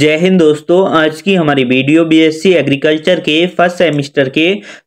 जय हिंद दोस्तों आज की हमारी वीडियो बीएससी एग्रीकल्चर के फर्स्ट सेमेस्टर के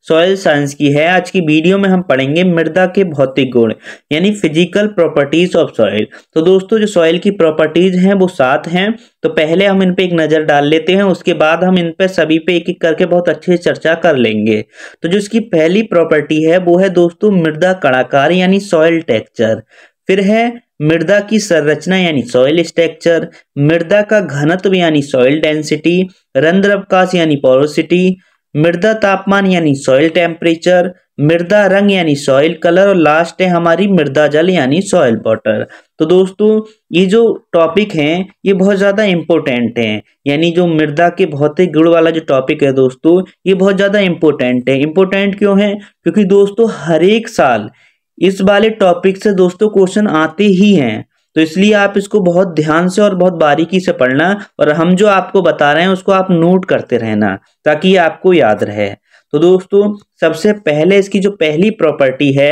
सॉयल साइंस की है आज की वीडियो में हम पढ़ेंगे मृदा के भौतिक गुण यानी फिजिकल प्रॉपर्टीज ऑफ सॉयल तो दोस्तों जो सॉयल की प्रॉपर्टीज हैं वो सात हैं तो पहले हम इन पे एक नज़र डाल लेते हैं उसके बाद हम इन पे सभी पे एक एक करके बहुत अच्छे से चर्चा कर लेंगे तो जो इसकी पहली प्रॉपर्टी है वो है दोस्तों मृदा कड़ाकार यानी सॉयल टेक्चर फिर है मृदा की संरचना यानी सॉइल स्ट्रक्चर मृदा का घनत्व यानी सॉइल डेंसिटी रंध्रवकाश यानी पोरोसिटी मृदा तापमान यानी सॉइल टेम्परेचर मृदा रंग यानी सॉइल कलर और लास्ट है हमारी मृदा जल यानी सॉइल वाटर तो दोस्तों ये जो टॉपिक हैं ये बहुत ज़्यादा इम्पोर्टेंट हैं यानी जो मृदा के भौतिक गुण वाला जो टॉपिक है दोस्तों ये बहुत ज़्यादा इम्पोर्टेंट है इम्पोर्टेंट क्यों है क्योंकि दोस्तों हर एक साल इस वाले टॉपिक से दोस्तों क्वेश्चन आते ही हैं तो इसलिए आप इसको बहुत ध्यान से और बहुत बारीकी से पढ़ना और हम जो आपको बता रहे हैं उसको आप नोट करते रहना ताकि आपको याद रहे तो दोस्तों सबसे पहले इसकी जो पहली प्रॉपर्टी है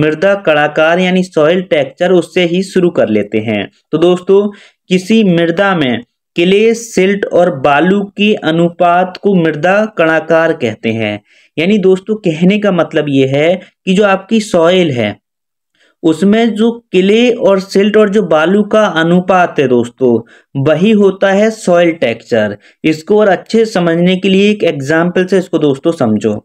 मृदा कड़ाकार यानी सॉइल टेक्चर उससे ही शुरू कर लेते हैं तो दोस्तों किसी मृदा में किले सिल्ट और बालू के अनुपात को मृदा कणाकार कहते हैं यानी दोस्तों कहने का मतलब ये है कि जो आपकी सॉइल है उसमें जो किले और सिल्ट और जो बालू का अनुपात है दोस्तों वही होता है सॉइल टेक्सचर इसको और अच्छे समझने के लिए एक एग्जाम्पल से इसको दोस्तों समझो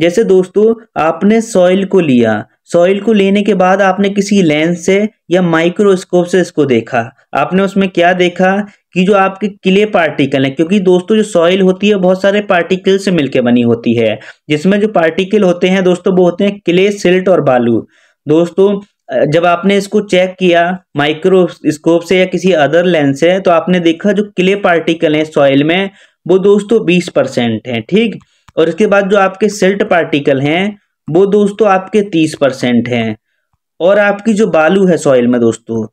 जैसे दोस्तों आपने सॉइल को लिया सॉइल को लेने के बाद आपने किसी लेंस से या माइक्रोस्कोप से इसको देखा आपने उसमें क्या देखा कि जो आपके क्ले पार्टिकल हैं क्योंकि दोस्तों जो सॉइल होती है बहुत सारे पार्टिकल से मिलकर बनी होती है जिसमें जो पार्टिकल होते हैं दोस्तों वो होते हैं क्ले सिल्ट और बालू दोस्तों जब आपने इसको चेक किया माइक्रोस्कोप से या किसी अदर लेंस से तो आपने देखा जो क्ले पार्टिकल हैं सॉइल में वो दोस्तों बीस परसेंट हैं ठीक और इसके बाद जो आपके सिल्ट पार्टिकल हैं वो दोस्तों आपके तीस परसेंट है और आपकी जो बालू है सॉइल में दोस्तों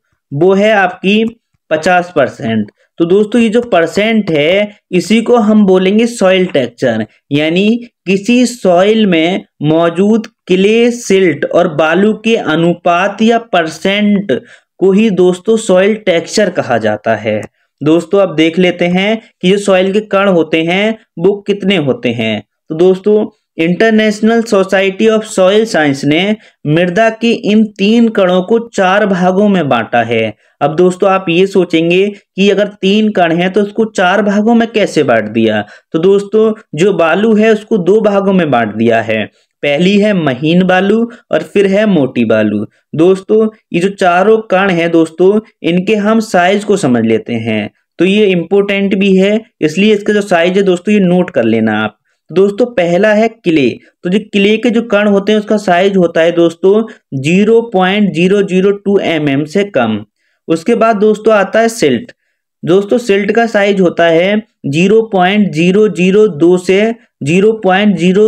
वो है आपकी पचास परसेंट तो दोस्तों ये जो परसेंट है इसी को हम बोलेंगे सॉइल टेक्चर यानी किसी सॉइल में मौजूद क्ले सिल्ट और बालू के अनुपात या परसेंट को ही दोस्तों सॉइल टेक्सचर कहा जाता है दोस्तों आप देख लेते हैं कि जो सॉइल के कण होते हैं वो कितने होते हैं तो दोस्तों international society of soil science ने मृदा की इन तीन कणों को चार भागों में बांटा है अब दोस्तों आप ये सोचेंगे कि अगर तीन कण हैं तो उसको चार भागों में कैसे बांट दिया तो दोस्तों जो बालू है उसको दो भागों में बांट दिया है पहली है महीन बालू और फिर है मोटी बालू दोस्तों ये जो चारों कण हैं दोस्तों इनके हम साइज को समझ लेते हैं तो ये इम्पोर्टेंट भी है इसलिए इसका जो साइज है दोस्तों ये नोट कर लेना आप दोस्तों पहला है क्ले तो जो क्ले के जो कण होते हैं उसका साइज होता है दोस्तों zero point zero zero two M M से कम उसके बाद दोस्तों आता है सिल्ट दोस्तों सिल्ट का साइज होता है जीरो पॉइंट जीरो जीरो दो से जीरो पॉइंट जीरो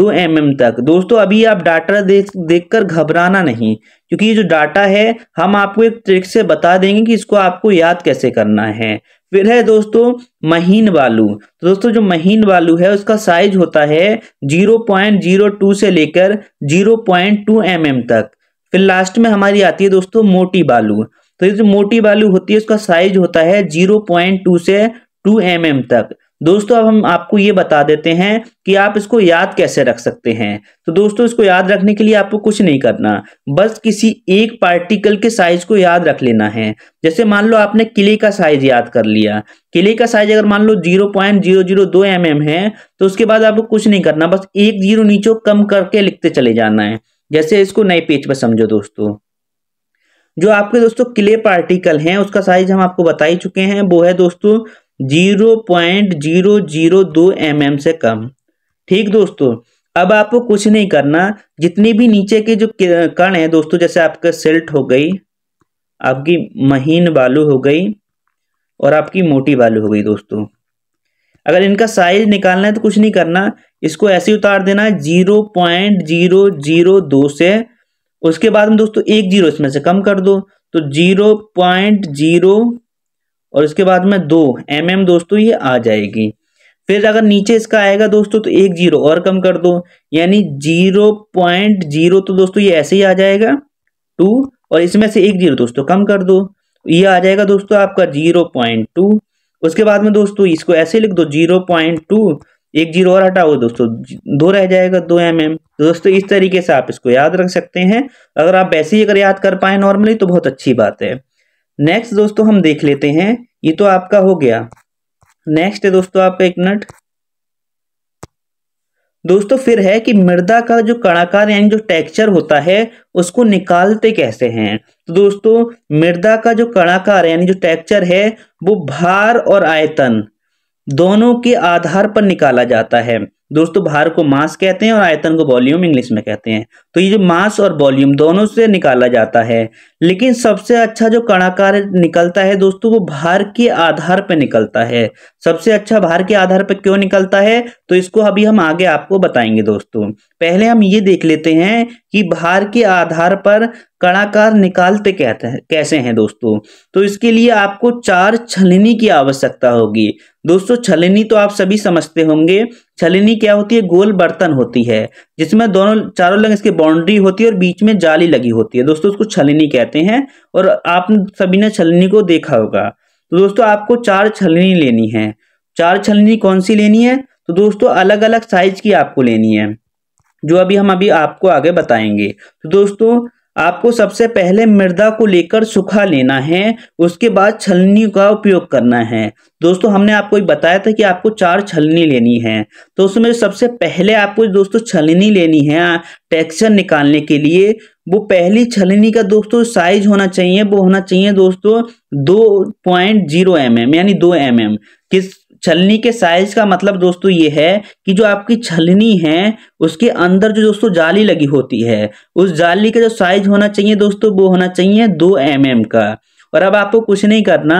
दो एम एम तक दोस्तों अभी आप डाटा देख देख कर घबराना नहीं क्योंकि ये जो डाटा है हम आपको एक ट्रिक से बता देंगे कि इसको आपको याद कैसे करना है फिर है दोस्तों महीन बालू तो दोस्तों जो महीन बालू है उसका साइज होता है 0.02 से लेकर 0.2 एम mm तक फिर लास्ट में हमारी आती है दोस्तों मोटी बालू तो ये जो मोटी बालू होती है उसका साइज होता है 0.2 से 2 एम mm तक दोस्तों अब हम आपको ये बता देते हैं कि आप इसको याद कैसे रख सकते हैं तो दोस्तों इसको याद रखने के लिए आपको कुछ नहीं करना बस किसी एक पार्टिकल के साइज को याद रख लेना है जैसे मान लो आपने किले का साइज याद कर लिया किले का साइज अगर मान लो जीरो पॉइंट जीरो जीरो दो एम एम है तो उसके बाद आपको कुछ नहीं करना बस एक जीरो नीचे कम करके लिखते चले जाना है जैसे इसको नए पेज पर समझो दोस्तों जो आपके दोस्तों क्ले पार्टिकल हैं उसका साइज हम आपको बता ही चुके हैं वो है दोस्तों जीरो पॉइंट जीरो जीरो दो एम एम से कम ठीक दोस्तों अब आपको कुछ नहीं करना जितने भी नीचे के जो कण हैं दोस्तों जैसे आपका सिल्ट हो गई आपकी महीन बालू हो गई और आपकी मोटी बालू हो गई दोस्तों अगर इनका साइज निकालना है तो कुछ नहीं करना इसको ऐसे उतार देना जीरो पॉइंट जीरो जीरो दो से उसके बाद में दोस्तों एक जीरो इसमें से कम कर दो तो जीरो पॉइंट जीरो और इसके बाद में दो एम mm दोस्तों ये आ जाएगी फिर अगर नीचे इसका आएगा दोस्तों तो एक जीरो और कम कर दो यानी जीरो पॉइंट जीरो तो दोस्तों ये ऐसे ही आ जाएगा टू और इसमें से एक जीरो दोस्तों कम कर दो ये आ जाएगा दोस्तों आपका जीरो पॉइंट टू उसके बाद में दोस्तों इसको ऐसे लिख दो जीरो पॉइंट टू एक जीरो और हटाओ दोस्तों दो रह जाएगा दो एम एम तो दोस्तों इस तरीके से आप इसको याद रख सकते हैं अगर आप वैसे ही अगर याद कर पाए नॉर्मली तो बहुत अच्छी बात है नेक्स्ट दोस्तों हम देख लेते हैं ये तो आपका हो गया नेक्स्ट है दोस्तों आपका एक मिनट दोस्तों फिर है कि मृदा का जो कणाकार यानी जो टेक्सचर होता है उसको निकालते कैसे हैं तो दोस्तों मृदा का जो कणाकार यानी जो टेक्सचर है वो भार और आयतन दोनों के आधार पर निकाला जाता है दोस्तों भार को मास कहते हैं और आयतन को वॉल्यूम इंग्लिश में कहते हैं तो ये जो मास और वॉल्यूम दोनों से निकाला जाता है लेकिन सबसे अच्छा जो कणाकार निकलता है दोस्तों वो भार के आधार पर निकलता है सबसे अच्छा भार के आधार पर क्यों निकलता है तो इसको अभी हम आगे आपको बताएंगे दोस्तों पहले हम ये देख लेते हैं कि भार के आधार पर कणाकार निकालते कहते हैं कैसे हैं दोस्तों तो इसके लिए आपको चार छलनी की आवश्यकता होगी दोस्तों छलनी तो आप सभी समझते होंगे छलनी क्या होती है गोल बर्तन होती है जिसमें दोनों चारों लग इसकी बाउंड्री होती है और बीच में जाली लगी होती है दोस्तों उसको छलनी कहते हैं और आप सभी ने छलनी को देखा होगा तो दोस्तों आपको चार छलनी लेनी है चार छलनी कौन सी लेनी है तो दोस्तों अलग अलग साइज की आपको लेनी है जो अभी हम अभी आपको आगे बताएंगे तो दोस्तों आपको सबसे पहले मृदा को लेकर सुखा लेना है उसके बाद छलनी का उपयोग करना है दोस्तों हमने आपको बताया था कि आपको चार छलनी लेनी है तो उसमें सबसे पहले आपको दोस्तों छलनी लेनी है टेक्सचर निकालने के लिए वो पहली छलनी का दोस्तों साइज होना चाहिए वो होना चाहिए दोस्तों दो पॉइंट जीरो एम एम यानी दो एम एम किस छलनी के साइज का मतलब दोस्तों ये है कि जो आपकी छलनी है उसके अंदर जो दोस्तों जाली लगी होती है उस जाली का जो साइज होना चाहिए दोस्तों वो होना चाहिए दो एम mm का और अब आपको कुछ नहीं करना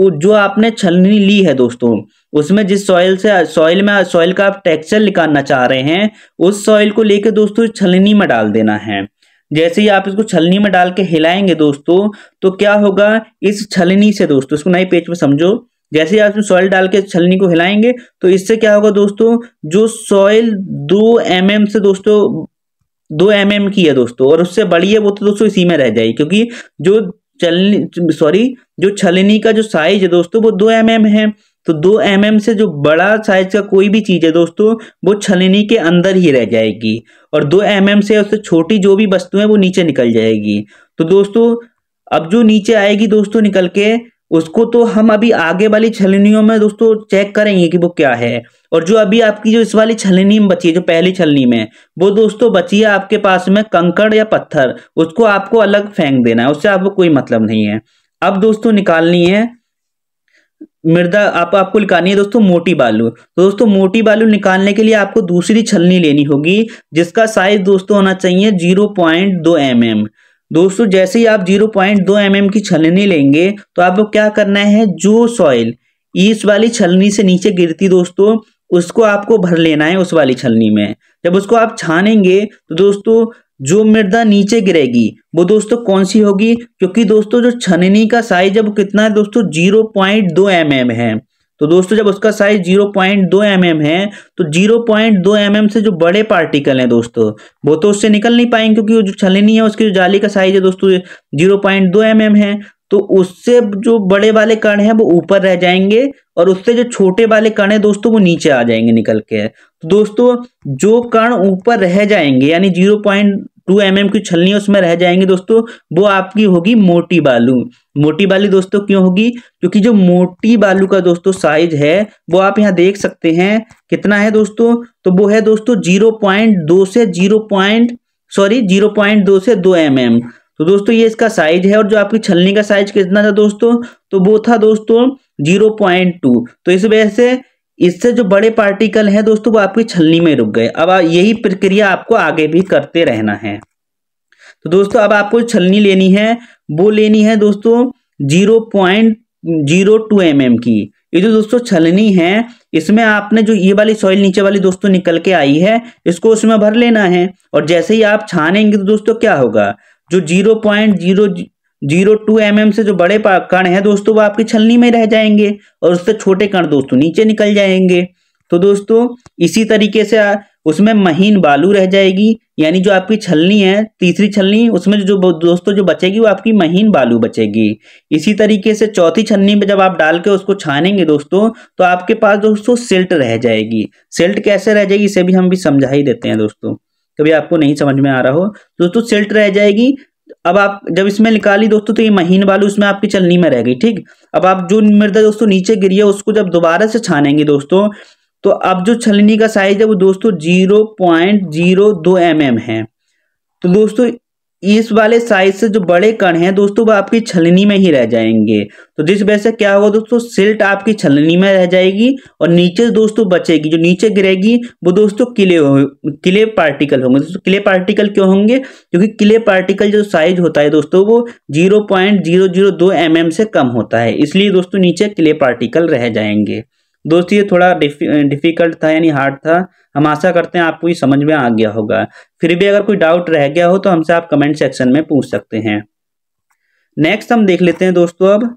जो आपने छलनी ली है दोस्तों उसमें जिस सॉइल से सॉइल में सॉइल का आप टेक्सचर निकालना चाह रहे हैं उस सॉइल को लेकर दोस्तों छलनी में डाल देना है जैसे ही आप इसको छलनी में डाल के हिलाएंगे दोस्तों तो क्या होगा इस छलनी से दोस्तों इसको नए पेज में समझो जैसे आप इसमें सॉइल डाल के छलनी को हिलाएंगे तो इससे क्या होगा दोस्तों जो सॉइल दो एम mm से दोस्तों दो एम mm की है दोस्तों और उससे बड़ी है वो तो दोस्तों इसी में रह जाएगी क्योंकि जो चलनी सॉरी जो छलनी का जो साइज है दोस्तों वो दो एम mm है तो दो एम mm से जो बड़ा साइज का कोई भी चीज है दोस्तों वो छलनी के अंदर ही रह जाएगी और दो एम mm से उससे छोटी जो भी वस्तु है वो नीचे निकल जाएगी तो दोस्तों अब जो नीचे आएगी दोस्तों निकल के उसको तो हम अभी आगे वाली छलनियों में दोस्तों चेक करेंगे कि वो क्या है और जो अभी आपकी जो इस वाली छलनी में बची है जो पहली छलनी में वो दोस्तों बची है आपके पास में कंकड़ या पत्थर उसको आपको अलग फेंक देना है उससे आपको कोई मतलब नहीं है अब दोस्तों निकालनी है मृदा आप आपको निकालनी है दोस्तों मोटी बालू तो दोस्तों मोटी बालू निकालने के लिए आपको दूसरी छलनी लेनी होगी जिसका साइज दोस्तों होना चाहिए जीरो पॉइंट दो एम एम दोस्तों जैसे ही आप 0.2 पॉइंट mm की छलनी लेंगे तो आपको क्या करना है जो सॉइल इस वाली छलनी से नीचे गिरती दोस्तों उसको आपको भर लेना है उस वाली छलनी में जब उसको आप छानेंगे तो दोस्तों जो मृदा नीचे गिरेगी वो दोस्तों कौन सी होगी क्योंकि दोस्तों जो छननी का साइज अब कितना है दोस्तों जीरो पॉइंट दो एम एम है तो दोस्तों जब उसका साइज जीरो पॉइंट दो एम एम है तो जीरो पॉइंट दो एम एम से जो बड़े पार्टिकल हैं दोस्तों वो तो उससे निकल नहीं पाएंगे क्योंकि जो छलनी है उसकी जो जाली का साइज है दोस्तों जीरो पॉइंट दो एम एम है तो उससे जो बड़े वाले कण हैं वो ऊपर रह जाएंगे और उससे जो छोटे वाले कण हैं दोस्तों वो नीचे आ जाएंगे निकल के तो दोस्तों जो कण ऊपर रह जाएंगे यानी zero point two M mm की छलनी उसमें रह जाएंगी दोस्तों वो आपकी होगी मोटी बालू मोटी बाली दोस्तों क्यों होगी क्योंकि जो मोटी बालू का दोस्तों साइज है वो आप यहाँ देख सकते हैं कितना है दोस्तों तो वो है दोस्तों जीरो पॉइंट दो से zero point sorry zero point दो से दो एम mm. तो दोस्तों ये इसका साइज है और जो आपकी छलनी का साइज कितना था दोस्तों तो वो था दोस्तों जीरो पॉइंट टू तो इस वजह से इससे जो बड़े पार्टिकल हैं दोस्तों वो आपकी छलनी में रुक गए अब यही प्रक्रिया आपको आगे भी करते रहना है तो दोस्तों अब आपको छलनी लेनी है वो लेनी है दोस्तों zero point zero two M M की ये जो दोस्तों छलनी है इसमें आपने जो ये वाली सॉइल नीचे वाली दोस्तों निकल के आई है इसको उसमें भर लेना है और जैसे ही आप छानेंगे तो दोस्तों क्या होगा जो zero point zero zero two M से जो बड़े कण हैं दोस्तों वो आपकी छलनी में रह जाएंगे और उससे छोटे कण दोस्तों नीचे निकल जाएंगे तो दोस्तों इसी तरीके से उसमें महीन बालू रह जाएगी यानी जो आपकी छलनी है तीसरी छलनी उसमें जो दोस्तों जो बचेगी वो आपकी महीन बालू बचेगी इसी तरीके से चौथी छलनी में जब आप डाल के उसको छानेंगे दोस्तों तो आपके पास दोस्तों सिल्ट रह जाएगी सिल्ट कैसे रह जाएगी इसे भी हम भी समझा ही देते हैं दोस्तों कभी आपको नहीं समझ में आ रहा हो दोस्तों सिल्ट रह जाएगी अब आप जब इसमें निकाली दोस्तों तो ये महीन बालू इसमें आपकी चलनी में रह गई ठीक अब आप जो मृदा दोस्तों नीचे गिरी है उसको जब दोबारा से छानेंगे दोस्तों तो अब जो छलनी का साइज है वो दोस्तों जीरो पॉइंट जीरो दो एम एम है तो दोस्तों इस वाले साइज से जो बड़े कण हैं दोस्तों वो आपकी छलनी में ही रह जाएंगे तो जिस वजह से क्या होगा दोस्तों सिल्ट आपकी छलनी में रह जाएगी और नीचे दोस्तों बचेगी जो नीचे गिरेगी वो दोस्तों किले किले पार्टिकल होंगे दोस्तों किले पार्टिकल क्यों होंगे क्योंकि किले पार्टिकल जो साइज होता है दोस्तों वो जीरो पॉइंट जीरो जीरो दो एम एम से कम होता है इसलिए दोस्तों नीचे किले पार्टिकल रह जाएंगे दोस्तों ये थोड़ा डिफिकल्ट था यानी हार्ड था हम आशा करते हैं आपको ये समझ में आ गया होगा फिर भी अगर कोई डाउट रह गया हो तो हमसे आप कमेंट सेक्शन में पूछ सकते हैं नेक्स्ट हम देख लेते हैं दोस्तों अब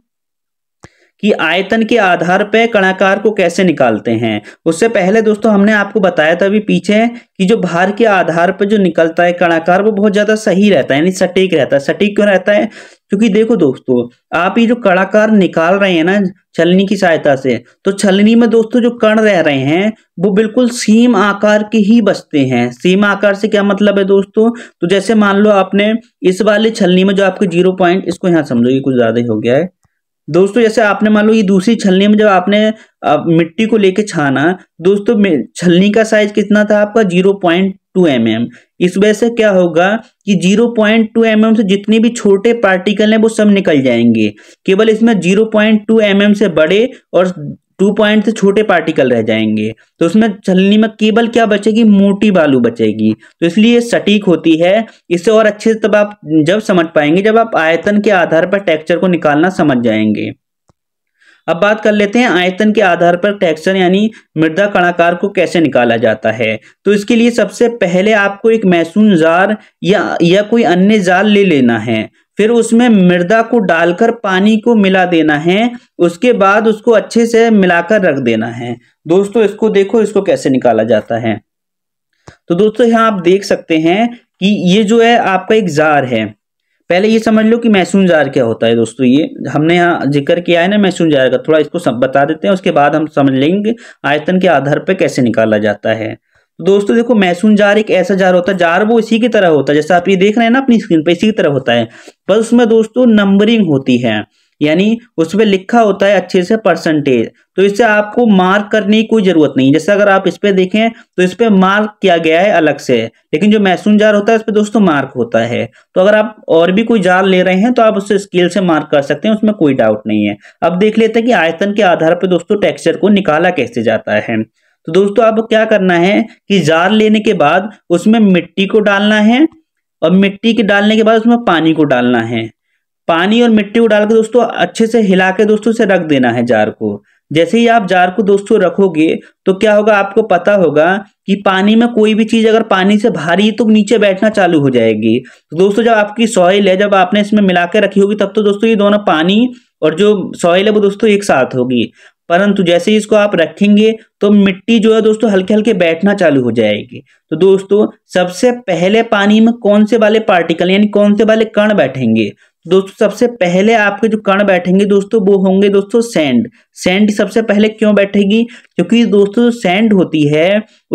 कि आयतन के आधार पर कणाकार को कैसे निकालते हैं उससे पहले दोस्तों हमने आपको बताया था अभी पीछे कि जो भार के आधार पर जो निकलता है कणाकार वो बहुत ज़्यादा सही रहता है यानी सटीक रहता है सटीक क्यों रहता है क्योंकि देखो दोस्तों आप ये जो कड़ाकार निकाल रहे हैं ना छलनी की सहायता से तो छलनी में दोस्तों जो कण रह रहे हैं वो बिल्कुल सीम आकार के ही बचते हैं सीम आकार से क्या मतलब है दोस्तों तो जैसे मान लो आपने इस वाले छलनी में जो आपके जीरो पॉइंट इसको यहाँ समझो ये कुछ ज़्यादा हो गया है दोस्तों जैसे आपने मान लो ये दूसरी छलनी में जब आपने मिट्टी को लेके छाना दोस्तों छलनी का साइज कितना था आपका zero point two M M इस वजह से क्या होगा कि zero point two M M से जितने भी छोटे पार्टिकल हैं वो सब निकल जाएंगे केवल इसमें zero point two M M से बड़े और टू पॉइंट से छोटे पार्टिकल रह जाएंगे तो उसमें छलनी में केवल क्या बचेगी मोटी बालू बचेगी तो इसलिए सटीक होती है इसे और अच्छे से तब आप जब समझ पाएंगे जब आप आयतन के आधार पर टेक्सचर को निकालना समझ जाएंगे अब बात कर लेते हैं आयतन के आधार पर टेक्सचर यानी मृदा कणाकार को कैसे निकाला जाता है तो इसके लिए सबसे पहले आपको एक मैसून जार या या कोई अन्य जाल ले लेना है फिर उसमें मृदा को डालकर पानी को मिला देना है उसके बाद उसको अच्छे से मिलाकर रख देना है दोस्तों इसको देखो इसको कैसे निकाला जाता है तो दोस्तों यहाँ आप देख सकते हैं कि ये जो है आपका एक जार है पहले ये समझ लो कि मैसून जार क्या होता है दोस्तों ये हमने यहाँ जिक्र किया है ना मैसून जार का थोड़ा इसको सब बता देते हैं उसके बाद हम समझ लेंगे आयतन के आधार पर कैसे निकाला जाता है दोस्तों देखो मैसून जार एक ऐसा जार होता है जार वो इसी की तरह होता है जैसे आप ये देख रहे हैं ना अपनी स्क्रीन पर इसी की तरह होता है पर उसमें दोस्तों नंबरिंग होती है यानी उसमें लिखा होता है अच्छे से परसेंटेज तो इससे आपको मार्क करने की कोई जरूरत नहीं जैसे अगर आप इस पर देखें तो इस पर मार्क किया गया है अलग से लेकिन जो मैसून जार होता है इस पर दोस्तों मार्क होता है तो अगर आप और भी कोई जार ले रहे हैं तो आप उससे स्केल से मार्क कर सकते हैं उसमें कोई डाउट नहीं है अब देख लेते हैं कि आयतन के आधार पर दोस्तों टेक्सचर को निकाला कैसे जाता है तो दोस्तों आपको क्या करना है कि जार लेने के बाद उसमें मिट्टी को डालना है और मिट्टी के डालने के बाद उसमें पानी को डालना है पानी और मिट्टी को डालकर दोस्तों अच्छे से हिला के दोस्तों से रख देना है जार को जैसे ही आप जार को दोस्तों रखोगे तो क्या होगा आपको पता होगा कि पानी में कोई भी चीज़ अगर पानी से भारी तो नीचे बैठना चालू हो जाएगी तो दोस्तों जब आपकी सॉइल है जब आपने इसमें मिला के रखी होगी तब तो दोस्तों ये दोनों पानी और जो सॉइल है वो दोस्तों एक साथ होगी परंतु जैसे ही इसको आप रखेंगे तो मिट्टी जो है दोस्तों हल्के हल्के बैठना चालू हो जाएगी तो दोस्तों सबसे पहले पानी में कौन से वाले पार्टिकल यानी कौन से वाले कण बैठेंगे दोस्तों सबसे पहले आपके जो कण बैठेंगे दोस्तों वो होंगे दोस्तों सैंड सैंड सबसे पहले क्यों बैठेगी क्योंकि दोस्तों जो सैंड होती है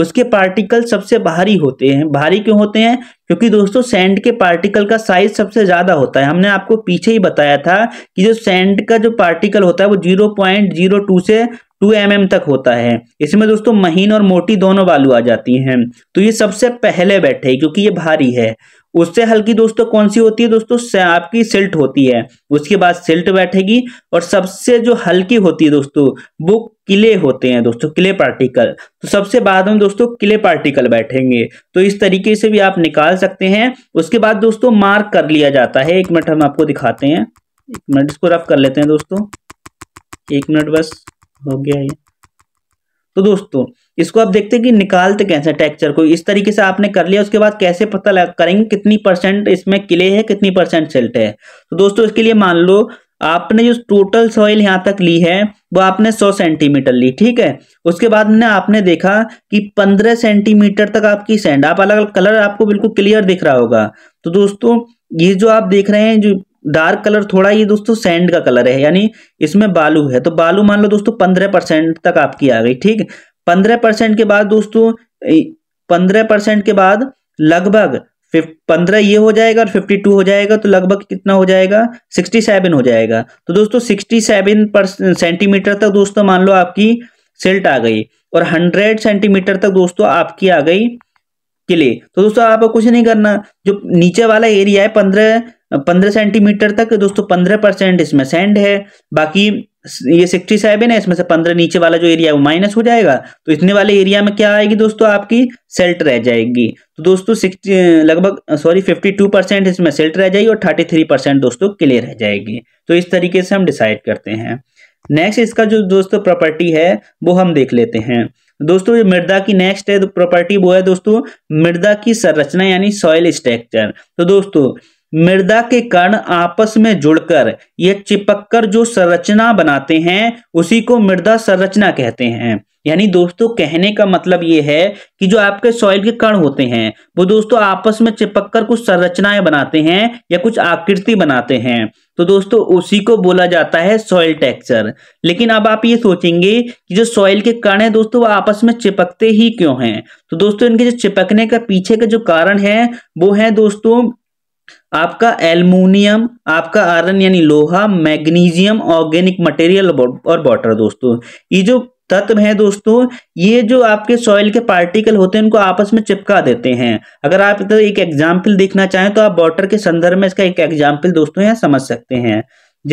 उसके पार्टिकल सबसे भारी होते हैं भारी क्यों होते हैं क्योंकि दोस्तों सैंड के पार्टिकल का साइज सबसे ज़्यादा होता है हमने आपको पीछे ही बताया था कि जो सैंड का जो पार्टिकल होता है वो जीरो पॉइंट जीरो टू से टू एम mm तक होता है इसमें दोस्तों महीन और मोटी दोनों बालू आ जाती हैं तो ये सबसे पहले बैठे क्योंकि ये भारी है उससे हल्की दोस्तों कौन सी होती है दोस्तों से आपकी सिल्ट होती है उसके बाद सिल्ट बैठेगी और सबसे जो हल्की होती है दोस्तों वो किले होते हैं दोस्तों किले पार्टिकल तो सबसे बाद में दोस्तों किले पार्टिकल बैठेंगे तो इस तरीके से भी आप निकाल सकते हैं उसके बाद दोस्तों मार्क कर लिया जाता है एक मिनट हम आपको दिखाते हैं एक मिनट इसको रफ कर लेते हैं दोस्तों एक मिनट बस हो गया ये तो दोस्तों इसको आप देखते हैं कि निकालते कैसे टेक्चर को इस तरीके से आपने कर लिया उसके बाद कैसे पता करेंगे कितनी परसेंट इसमें किले है कितनी परसेंट सिल्ट है तो दोस्तों इसके लिए मान लो आपने जो टोटल सॉइल यहाँ तक ली है वो आपने 100 सेंटीमीटर ली ठीक है उसके बाद ने आपने देखा कि 15 सेंटीमीटर तक आपकी सेंड आप अलग अलग कलर आपको बिल्कुल क्लियर दिख रहा होगा तो दोस्तों ये जो आप देख रहे हैं जो डार्क कलर थोड़ा ये दोस्तों सैंड का कलर है यानी इसमें बालू है तो बालू मान लो दोस्तों पंद्रह परसेंट तक आपकी आ गई ठीक पंद्रह परसेंट के बाद दोस्तों पंद्रह परसेंट के बाद लगभग पंद्रह ये हो जाएगा और फिफ्टी टू हो जाएगा तो लगभग कितना हो जाएगा सिक्सटी सेवन हो जाएगा तो दोस्तों सिक्सटी सेवन सेंटीमीटर तक दोस्तों मान लो आपकी सिल्ट आ गई और हंड्रेड सेंटीमीटर तक दोस्तों आपकी आ गई किले तो दोस्तों आपको कुछ नहीं करना जो नीचे वाला एरिया है पंद्रह पंद्रह सेंटीमीटर तक दोस्तों पंद्रह परसेंट इसमें सेंड है बाकी ये सिक्सटी सेवन है इसमें से पंद्रह नीचे वाला जो एरिया है वो माइनस हो जाएगा तो इतने वाले एरिया में क्या आएगी दोस्तों आपकी सेल्ट रह जाएगी तो दोस्तों लगभग सॉरी फिफ्टी टू परसेंट इसमें सेल्ट रह जाएगी और थर्टी थ्री परसेंट दोस्तों क्लियर रह जाएगी तो इस तरीके से हम डिसाइड करते हैं नेक्स्ट इसका जो दोस्तों प्रॉपर्टी है वो हम देख लेते हैं दोस्तों जो मृदा की नेक्स्ट है प्रॉपर्टी तो वो है दोस्तों मृदा की संरचना यानी सॉइल स्ट्रक्चर तो दोस्तों मृदा के कण आपस में जुड़कर ये चिपककर जो संरचना बनाते हैं उसी को मृदा संरचना कहते हैं यानी दोस्तों कहने का मतलब ये है कि जो आपके सॉइल के कण होते हैं वो दोस्तों आपस में चिपक कर कुछ संरचनाएं बनाते हैं या कुछ आकृति बनाते हैं तो दोस्तों उसी को बोला जाता है सॉइल टेक्सचर लेकिन अब आप ये सोचेंगे कि जो सॉइल के कण है दोस्तों वो आपस में चिपकते ही क्यों हैं तो दोस्तों इनके जो चिपकने का पीछे का जो कारण है वो है दोस्तों आपका एल्युमिनियम, आपका आयरन यानी लोहा मैग्नीशियम ऑर्गेनिक मटेरियल और वाटर दोस्तों ये जो तत्व है दोस्तों ये जो आपके सॉइल के पार्टिकल होते हैं उनको आपस में चिपका देते हैं अगर आप तो एक एग्जाम्पल देखना चाहें तो आप वाटर के संदर्भ में इसका एक एग्जाम्पल दोस्तों यहाँ समझ सकते हैं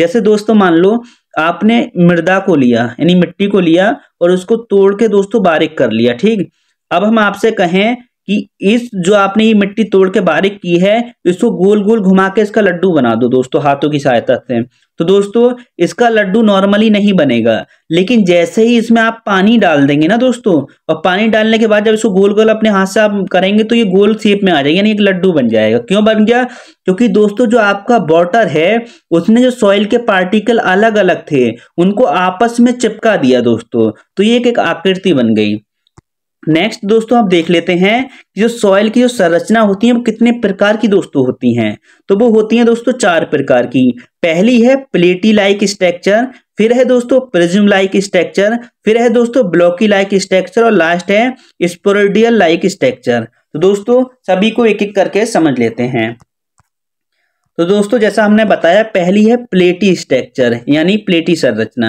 जैसे दोस्तों मान लो आपने मृदा को लिया यानी मिट्टी को लिया और उसको तोड़ के दोस्तों बारीक कर लिया ठीक अब हम आपसे कहें कि इस जो आपने ये मिट्टी तोड़ के बारीक की है इसको गोल गोल घुमा के इसका लड्डू बना दो दोस्तों हाथों की सहायता से तो दोस्तों इसका लड्डू नॉर्मली नहीं बनेगा लेकिन जैसे ही इसमें आप पानी डाल देंगे ना दोस्तों और पानी डालने के बाद जब इसको गोल गोल अपने हाथ से आप करेंगे तो ये गोल शेप में आ जाएगा यानी एक लड्डू बन जाएगा क्यों बन गया क्योंकि दोस्तों जो आपका बॉटर है उसने जो सॉइल के पार्टिकल अलग अलग थे उनको आपस में चिपका दिया दोस्तों तो ये एक, एक आकृति बन गई नेक्स्ट दोस्तों आप देख लेते हैं कि जो सॉयल की जो संरचना होती है वो कितने प्रकार की दोस्तों होती हैं तो वो होती हैं दोस्तों चार प्रकार की पहली है प्लेटी लाइक स्ट्रक्चर फिर है दोस्तों प्रिज्म लाइक स्ट्रक्चर फिर है दोस्तों ब्लॉकी लाइक स्ट्रक्चर और लास्ट है स्पोरडियल लाइक स्ट्रक्चर तो दोस्तों सभी को एक एक करके समझ लेते हैं तो दोस्तों जैसा हमने बताया पहली है प्लेटी स्ट्रक्चर यानी प्लेटी संरचना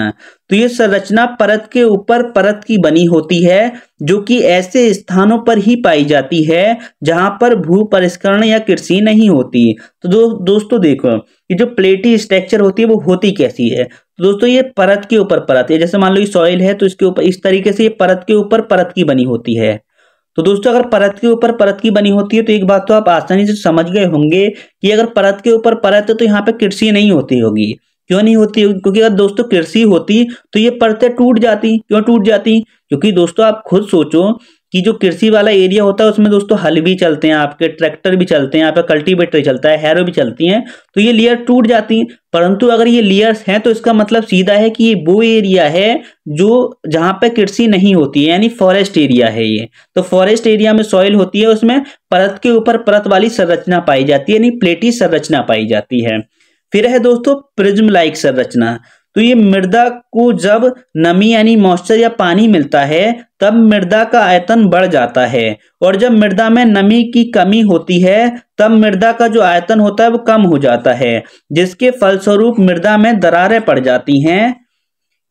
तो ये संरचना परत के ऊपर परत की बनी होती है जो कि ऐसे स्थानों पर ही पाई जाती है जहां पर भू परिष्करण या कृषि नहीं होती तो दो, दोस्तों देखो ये जो प्लेटी स्ट्रक्चर होती है वो होती कैसी है तो दोस्तों ये परत के ऊपर परत है जैसे मान लो ये सॉइल है तो इसके ऊपर इस तरीके से ये परत के ऊपर परत की बनी होती है तो दोस्तों अगर परत के ऊपर परत की बनी होती है तो एक बात तो आप आसानी से समझ गए होंगे कि अगर परत के ऊपर परत है तो यहाँ पे कृषि नहीं होती होगी क्यों नहीं होती होगी क्योंकि अगर दोस्तों कृषि होती तो ये परतें टूट जाती क्यों टूट जाती क्योंकि दोस्तों आप खुद सोचो कि जो कृषि वाला एरिया होता है उसमें दोस्तों हल भी चलते हैं आपके ट्रैक्टर भी चलते हैं आपका कल्टीवेटर चलता है हैरो भी चलती हैं तो ये लेयर टूट जाती हैं परंतु अगर ये लेयर्स हैं तो इसका मतलब सीधा है कि ये वो एरिया है जो जहाँ पे कृषि नहीं होती है यानी फॉरेस्ट एरिया है ये तो फॉरेस्ट एरिया में सॉइल होती है उसमें परत के ऊपर परत वाली संरचना पाई जाती है यानी प्लेटी संरचना पाई जाती है फिर है दोस्तों प्रिज्म लाइक संरचना तो ये मृदा को जब नमी यानी मॉइस्चर या पानी मिलता है तब मृदा का आयतन बढ़ जाता है और जब मृदा में नमी की कमी होती है तब मृदा का जो आयतन होता है वो कम हो जाता है जिसके फलस्वरूप मृदा में दरारें पड़ जाती हैं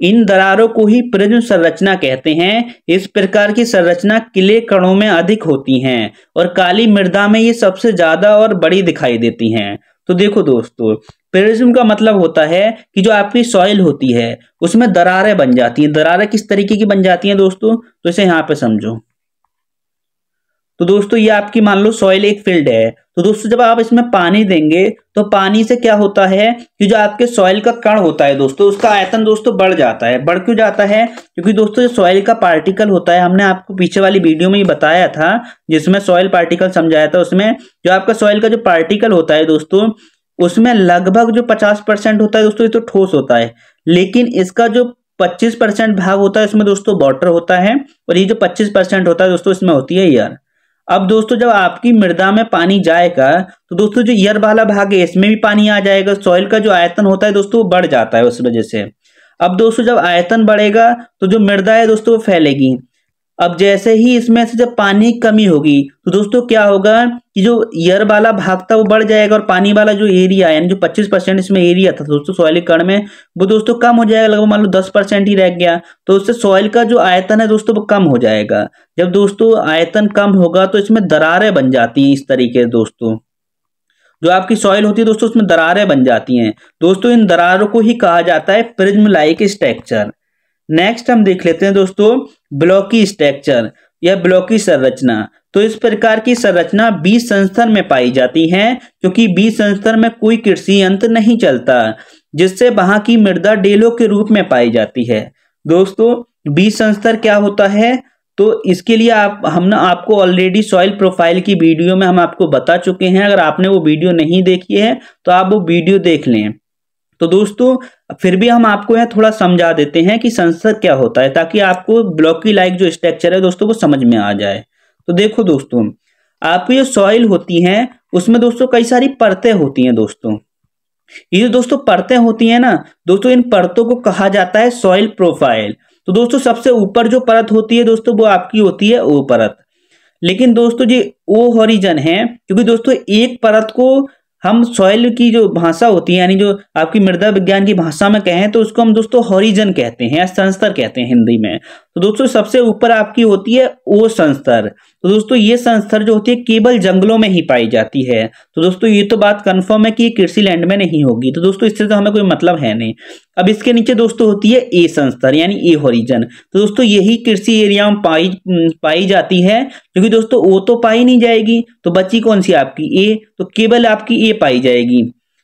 इन दरारों को ही प्रिज्म संरचना कहते हैं इस प्रकार की संरचना किले कणों में अधिक होती हैं और काली मृदा में ये सबसे ज्यादा और बड़ी दिखाई देती हैं तो देखो दोस्तों पेरिज्म का मतलब होता है कि जो आपकी सॉइल होती है उसमें दरारें बन जाती हैं दरारें किस तरीके की बन जाती हैं दोस्तों तो इसे यहाँ पे समझो तो दोस्तों ये आपकी मान लो सॉइल एक फील्ड है तो दोस्तों जब आप इसमें पानी देंगे तो पानी से क्या होता है कि जो आपके सॉइल का कण होता है दोस्तों उसका आयतन दोस्तों बढ़ जाता है बढ़ क्यों जाता है क्योंकि दोस्तों जो सॉइल का पार्टिकल होता है हमने आपको पीछे वाली वीडियो में ही बताया था जिसमें सॉइल पार्टिकल समझाया था उसमें जो आपका सॉइल का जो पार्टिकल होता है दोस्तों उसमें लगभग जो पचास परसेंट होता है दोस्तों ये तो ठोस होता है लेकिन इसका जो पच्चीस परसेंट भाग होता है उसमें दोस्तों वाटर होता है और ये जो पच्चीस परसेंट होता है दोस्तों इसमें होती है एयर अब दोस्तों जब आपकी मृदा में पानी जाएगा तो दोस्तों जो ईयर वाला भाग है इसमें भी पानी आ जाएगा सॉइल का जो आयतन होता है दोस्तों वो बढ़ जाता है उस वजह से अब दोस्तों जब आयतन बढ़ेगा तो जो मृदा है दोस्तों वो फैलेगी अब जैसे ही इसमें से जब पानी की कमी होगी तो दोस्तों क्या होगा कि जो ईयर वाला भाग था वो बढ़ जाएगा और पानी वाला जो एरिया यानी जो 25 परसेंट इसमें एरिया था दोस्तों सॉइल कण में वो दोस्तों कम हो जाएगा लगभग मान लो दस परसेंट ही रह गया तो उससे सॉइल का जो आयतन है दोस्तों वो कम हो जाएगा जब दोस्तों आयतन कम होगा तो इसमें दरारें बन जाती हैं इस तरीके से दोस्तों जो आपकी सॉइल होती है दोस्तों उसमें दरारें बन जाती हैं दोस्तों इन दरारों को ही कहा जाता है प्रिज्म लाइक स्ट्रक्चर नेक्स्ट हम देख लेते हैं दोस्तों ब्लॉकी स्ट्रक्चर या ब्लॉकी संरचना तो इस प्रकार की संरचना बीज संस्थान में पाई जाती है क्योंकि बीज संस्थान में कोई कृषि यंत्र नहीं चलता जिससे वहां की मृदा डेलो के रूप में पाई जाती है दोस्तों बीज संस्तर क्या होता है तो इसके लिए आप हम ना आपको ऑलरेडी सॉइल प्रोफाइल की वीडियो में हम आपको बता चुके हैं अगर आपने वो वीडियो नहीं देखी है तो आप वो वीडियो देख लें तो दोस्तों फिर भी हम आपको यहाँ थोड़ा समझा देते हैं कि संसद क्या होता है ताकि आपको ब्लॉकी लाइक जो स्ट्रक्चर है दोस्तों वो समझ में आ जाए तो देखो दोस्तों आपकी जो सॉइल होती है उसमें दोस्तों कई सारी परतें होती हैं दोस्तों ये जो दोस्तों परतें होती हैं ना दोस्तों इन परतों को कहा जाता है सॉइल प्रोफाइल तो दोस्तों सबसे ऊपर जो परत होती है दोस्तों वो आपकी होती है ओ परत लेकिन दोस्तों जी ओ हॉरिजन है क्योंकि दोस्तों एक परत को हम सॉइल की जो भाषा होती है यानी जो आपकी मृदा विज्ञान की भाषा में कहें तो उसको हम दोस्तों हॉरिजन कहते हैं या संस्तर कहते हैं हिंदी में तो दोस्तों सबसे ऊपर आपकी होती है ओ संस्तर तो दोस्तों ये संस्तर जो होती है केवल जंगलों में ही पाई जाती है तो दोस्तों ये तो बात कंफर्म है कि ये कृषि लैंड में नहीं होगी तो दोस्तों इससे तो हमें कोई मतलब है नहीं अब इसके नीचे दोस्तों होती है ए संस्तर यानी ए होरिजन तो दोस्तों यही कृषि एरिया में पाई पाई जाती है क्योंकि दोस्तों ओ तो पाई नहीं जाएगी तो बची कौन सी आपकी ए तो केवल आपकी ए पाई जाएगी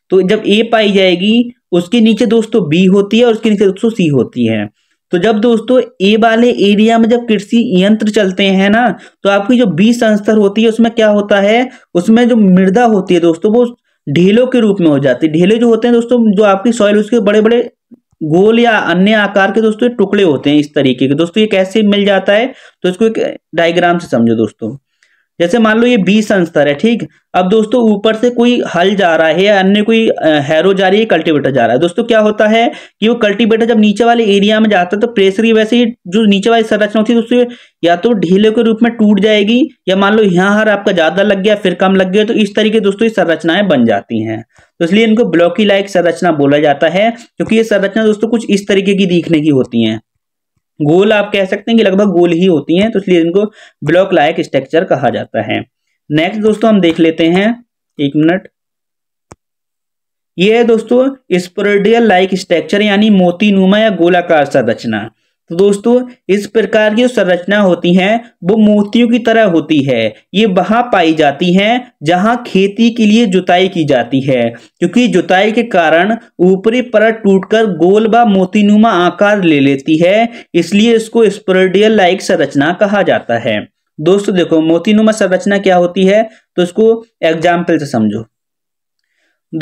तो जब ए पाई जाएगी उसके नीचे दोस्तों बी होती है और उसके नीचे दोस्तों सी होती है तो जब दोस्तों ए वाले एरिया में जब कृषि यंत्र चलते हैं ना तो आपकी जो बी संस्तर होती है उसमें क्या होता है उसमें जो मृदा होती है दोस्तों वो ढेलों के रूप में हो जाती है ढेले जो होते हैं दोस्तों जो आपकी सॉइल उसके बड़े बड़े गोल या अन्य आकार के दोस्तों टुकड़े होते हैं इस तरीके के दोस्तों ये कैसे मिल जाता है तो इसको एक डायग्राम से समझो दोस्तों जैसे मान लो ये बी संस्तर है ठीक अब दोस्तों ऊपर से कोई हल जा रहा है या अन्य कोई हैरो जा रही है कल्टीवेटर जा रहा है दोस्तों क्या होता है कि वो कल्टीवेटर जब नीचे वाले एरिया में जाता है तो प्रेशर की वैसे ही जो नीचे वाली संरचना होती है उससे या तो ढीले के रूप में टूट जाएगी या मान लो यहाँ हर आपका ज्यादा लग गया फिर कम लग गया तो इस तरीके दोस्तों ये संरचनाएं बन जाती है तो इसलिए इनको ब्लॉकी लाइक संरचना बोला जाता है क्योंकि ये संरचना दोस्तों कुछ इस तरीके की दिखने की होती है गोल आप कह सकते हैं कि लगभग गोल ही होती हैं तो इसलिए इनको ब्लॉक लाइक स्ट्रक्चर कहा जाता है नेक्स्ट दोस्तों हम देख लेते हैं एक मिनट ये है दोस्तों स्पोरेडियल लाइक स्ट्रक्चर यानी मोतीनुमा या गोलाकार संरचना तो दोस्तों इस प्रकार की जो संरचना होती है वो मोतियों की तरह होती है ये वहां पाई जाती है जहां खेती के लिए जुताई की जाती है क्योंकि जुताई के कारण ऊपरी परत टूटकर गोल व मोतीनुमा आकार ले लेती है इसलिए इसको स्प्रेडियल लाइक संरचना कहा जाता है दोस्तों देखो मोतीनुमा संरचना क्या होती है तो उसको एग्जाम्पल से समझो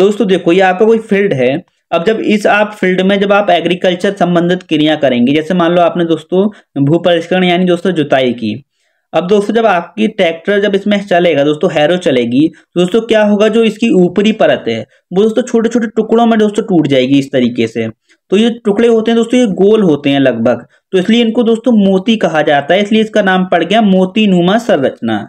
दोस्तों देखो ये आपका कोई फील्ड है अब जब इस आप फील्ड में जब आप एग्रीकल्चर संबंधित क्रिया करेंगे जैसे मान लो आपने दोस्तों भू परिष्करण यानी दोस्तों जुताई की अब दोस्तों जब आपकी ट्रैक्टर जब इसमें चलेगा दोस्तों हैरो चलेगी दोस्तों क्या होगा जो इसकी ऊपरी परत है वो दोस्तों छोटे छोटे टुकड़ों में दोस्तों टूट जाएगी इस तरीके से तो ये टुकड़े होते हैं दोस्तों ये गोल होते हैं लगभग तो इसलिए इनको दोस्तों मोती कहा जाता है इसलिए इसका नाम पड़ गया मोती नुमा संरचना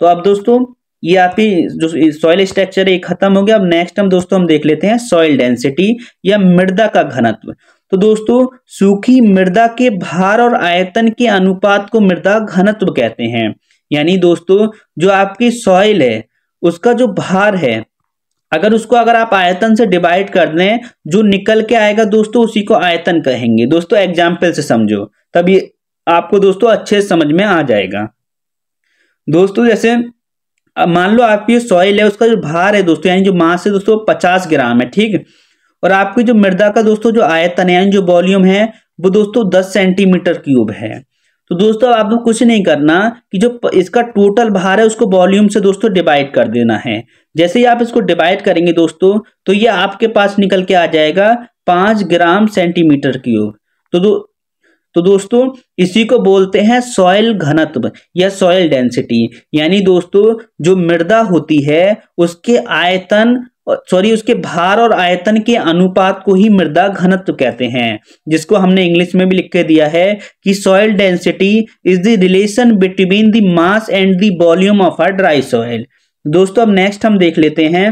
तो अब दोस्तों ये आपकी जो सॉइल स्ट्रक्चर है ये खत्म हो गया अब नेक्स्ट हम दोस्तों हम देख लेते हैं सॉइल डेंसिटी या मृदा का घनत्व तो दोस्तों सूखी मृदा के भार और आयतन के अनुपात को मृदा घनत्व कहते हैं यानी दोस्तों जो आपकी सॉइल है उसका जो भार है अगर उसको अगर आप आयतन से डिवाइड कर दें जो निकल के आएगा दोस्तों उसी को आयतन कहेंगे दोस्तों एग्जाम्पल से समझो तब ये आपको दोस्तों अच्छे समझ में आ जाएगा दोस्तों जैसे अब मान लो आपकी जो सॉइल है उसका जो भार है दोस्तों यानी जो मास है दोस्तों पचास ग्राम है ठीक और आपकी जो मृदा का दोस्तों जो आयतन है यानी जो वॉल्यूम है वो दोस्तों दस सेंटीमीटर क्यूब है तो दोस्तों आपको कुछ नहीं करना कि जो इसका टोटल भार है उसको वॉल्यूम से दोस्तों डिवाइड कर देना है जैसे ही आप इसको डिवाइड करेंगे दोस्तों तो ये आपके पास निकल के आ जाएगा पांच ग्राम सेंटीमीटर क्यूब तो तो दोस्तों इसी को बोलते हैं सॉयल घनत्व या सॉयल डेंसिटी यानी दोस्तों जो मृदा होती है उसके आयतन सॉरी उसके भार और आयतन के अनुपात को ही मृदा घनत्व कहते हैं जिसको हमने इंग्लिश में भी लिख के दिया है कि soil density is the relation between the mass and the volume of a dry soil दोस्तों अब नेक्स्ट हम देख लेते हैं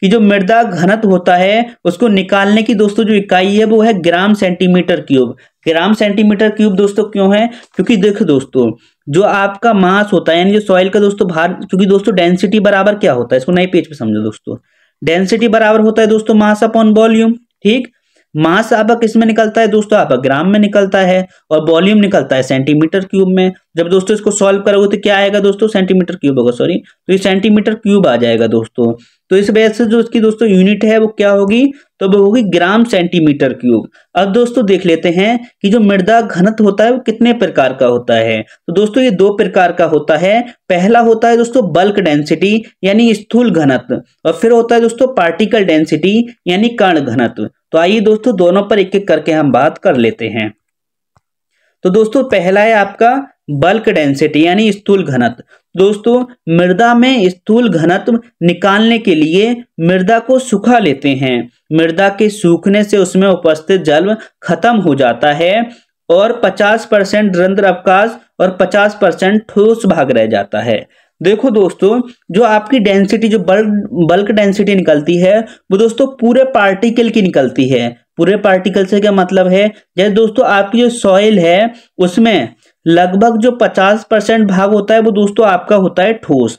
कि जो मृदा घनत्व होता है उसको निकालने की दोस्तों जो इकाई है वो है gram centimetre cube gram centimetre cube दोस्तों क्यों है क्योंकि देखो दोस्तों जो आपका मास होता है यानी जो सॉइल का दोस्तों भार क्योंकि दोस्तों डेंसिटी बराबर क्या होता है इसको नए पेज पे समझो दोस्तों डेंसिटी बराबर होता है दोस्तों मास अपॉन वॉल्यूम ठीक मास आपका किस में निकलता है दोस्तों आपका ग्राम में निकलता है और वॉल्यूम निकलता है सेंटीमीटर क्यूब में जब दोस्तों इसको सॉल्व करोगे तो क्या आएगा दोस्तों सेंटीमीटर क्यूब होगा सॉरी तो ये सेंटीमीटर क्यूब आ जाएगा दोस्तों तो इस वजह से जो इसकी दोस्तों यूनिट है वो क्या होगी तो वो होगी ग्राम सेंटीमीटर क्यूब अब दोस्तों देख लेते हैं कि जो मृदा घनत होता है वो कितने प्रकार का होता है तो दोस्तों ये दो प्रकार का होता है पहला होता है दोस्तों बल्क डेंसिटी यानी स्थूल घनत्व और फिर होता है दोस्तों पार्टिकल डेंसिटी यानी कण घनत्व तो आइए दोस्तों दोनों पर एक एक करके हम बात कर लेते हैं तो दोस्तों पहला है आपका बल्क डेंसिटी यानी स्थूल घनत्व दोस्तों मृदा में स्थूल घनत्व निकालने के लिए मृदा को सुखा लेते हैं मृदा के सूखने से उसमें उपस्थित जल खत्म हो जाता है और 50 परसेंट रंध्र अवकाश और 50 परसेंट ठोस भाग रह जाता है देखो दोस्तों जो आपकी डेंसिटी जो बल्क बल्क डेंसिटी निकलती है वो दोस्तों पूरे पार्टिकल की निकलती है पूरे पार्टिकल से क्या मतलब है जैसे दोस्तों आपकी जो सॉइल है उसमें लगभग जो पचास परसेंट भाग होता है वो दोस्तों आपका होता है ठोस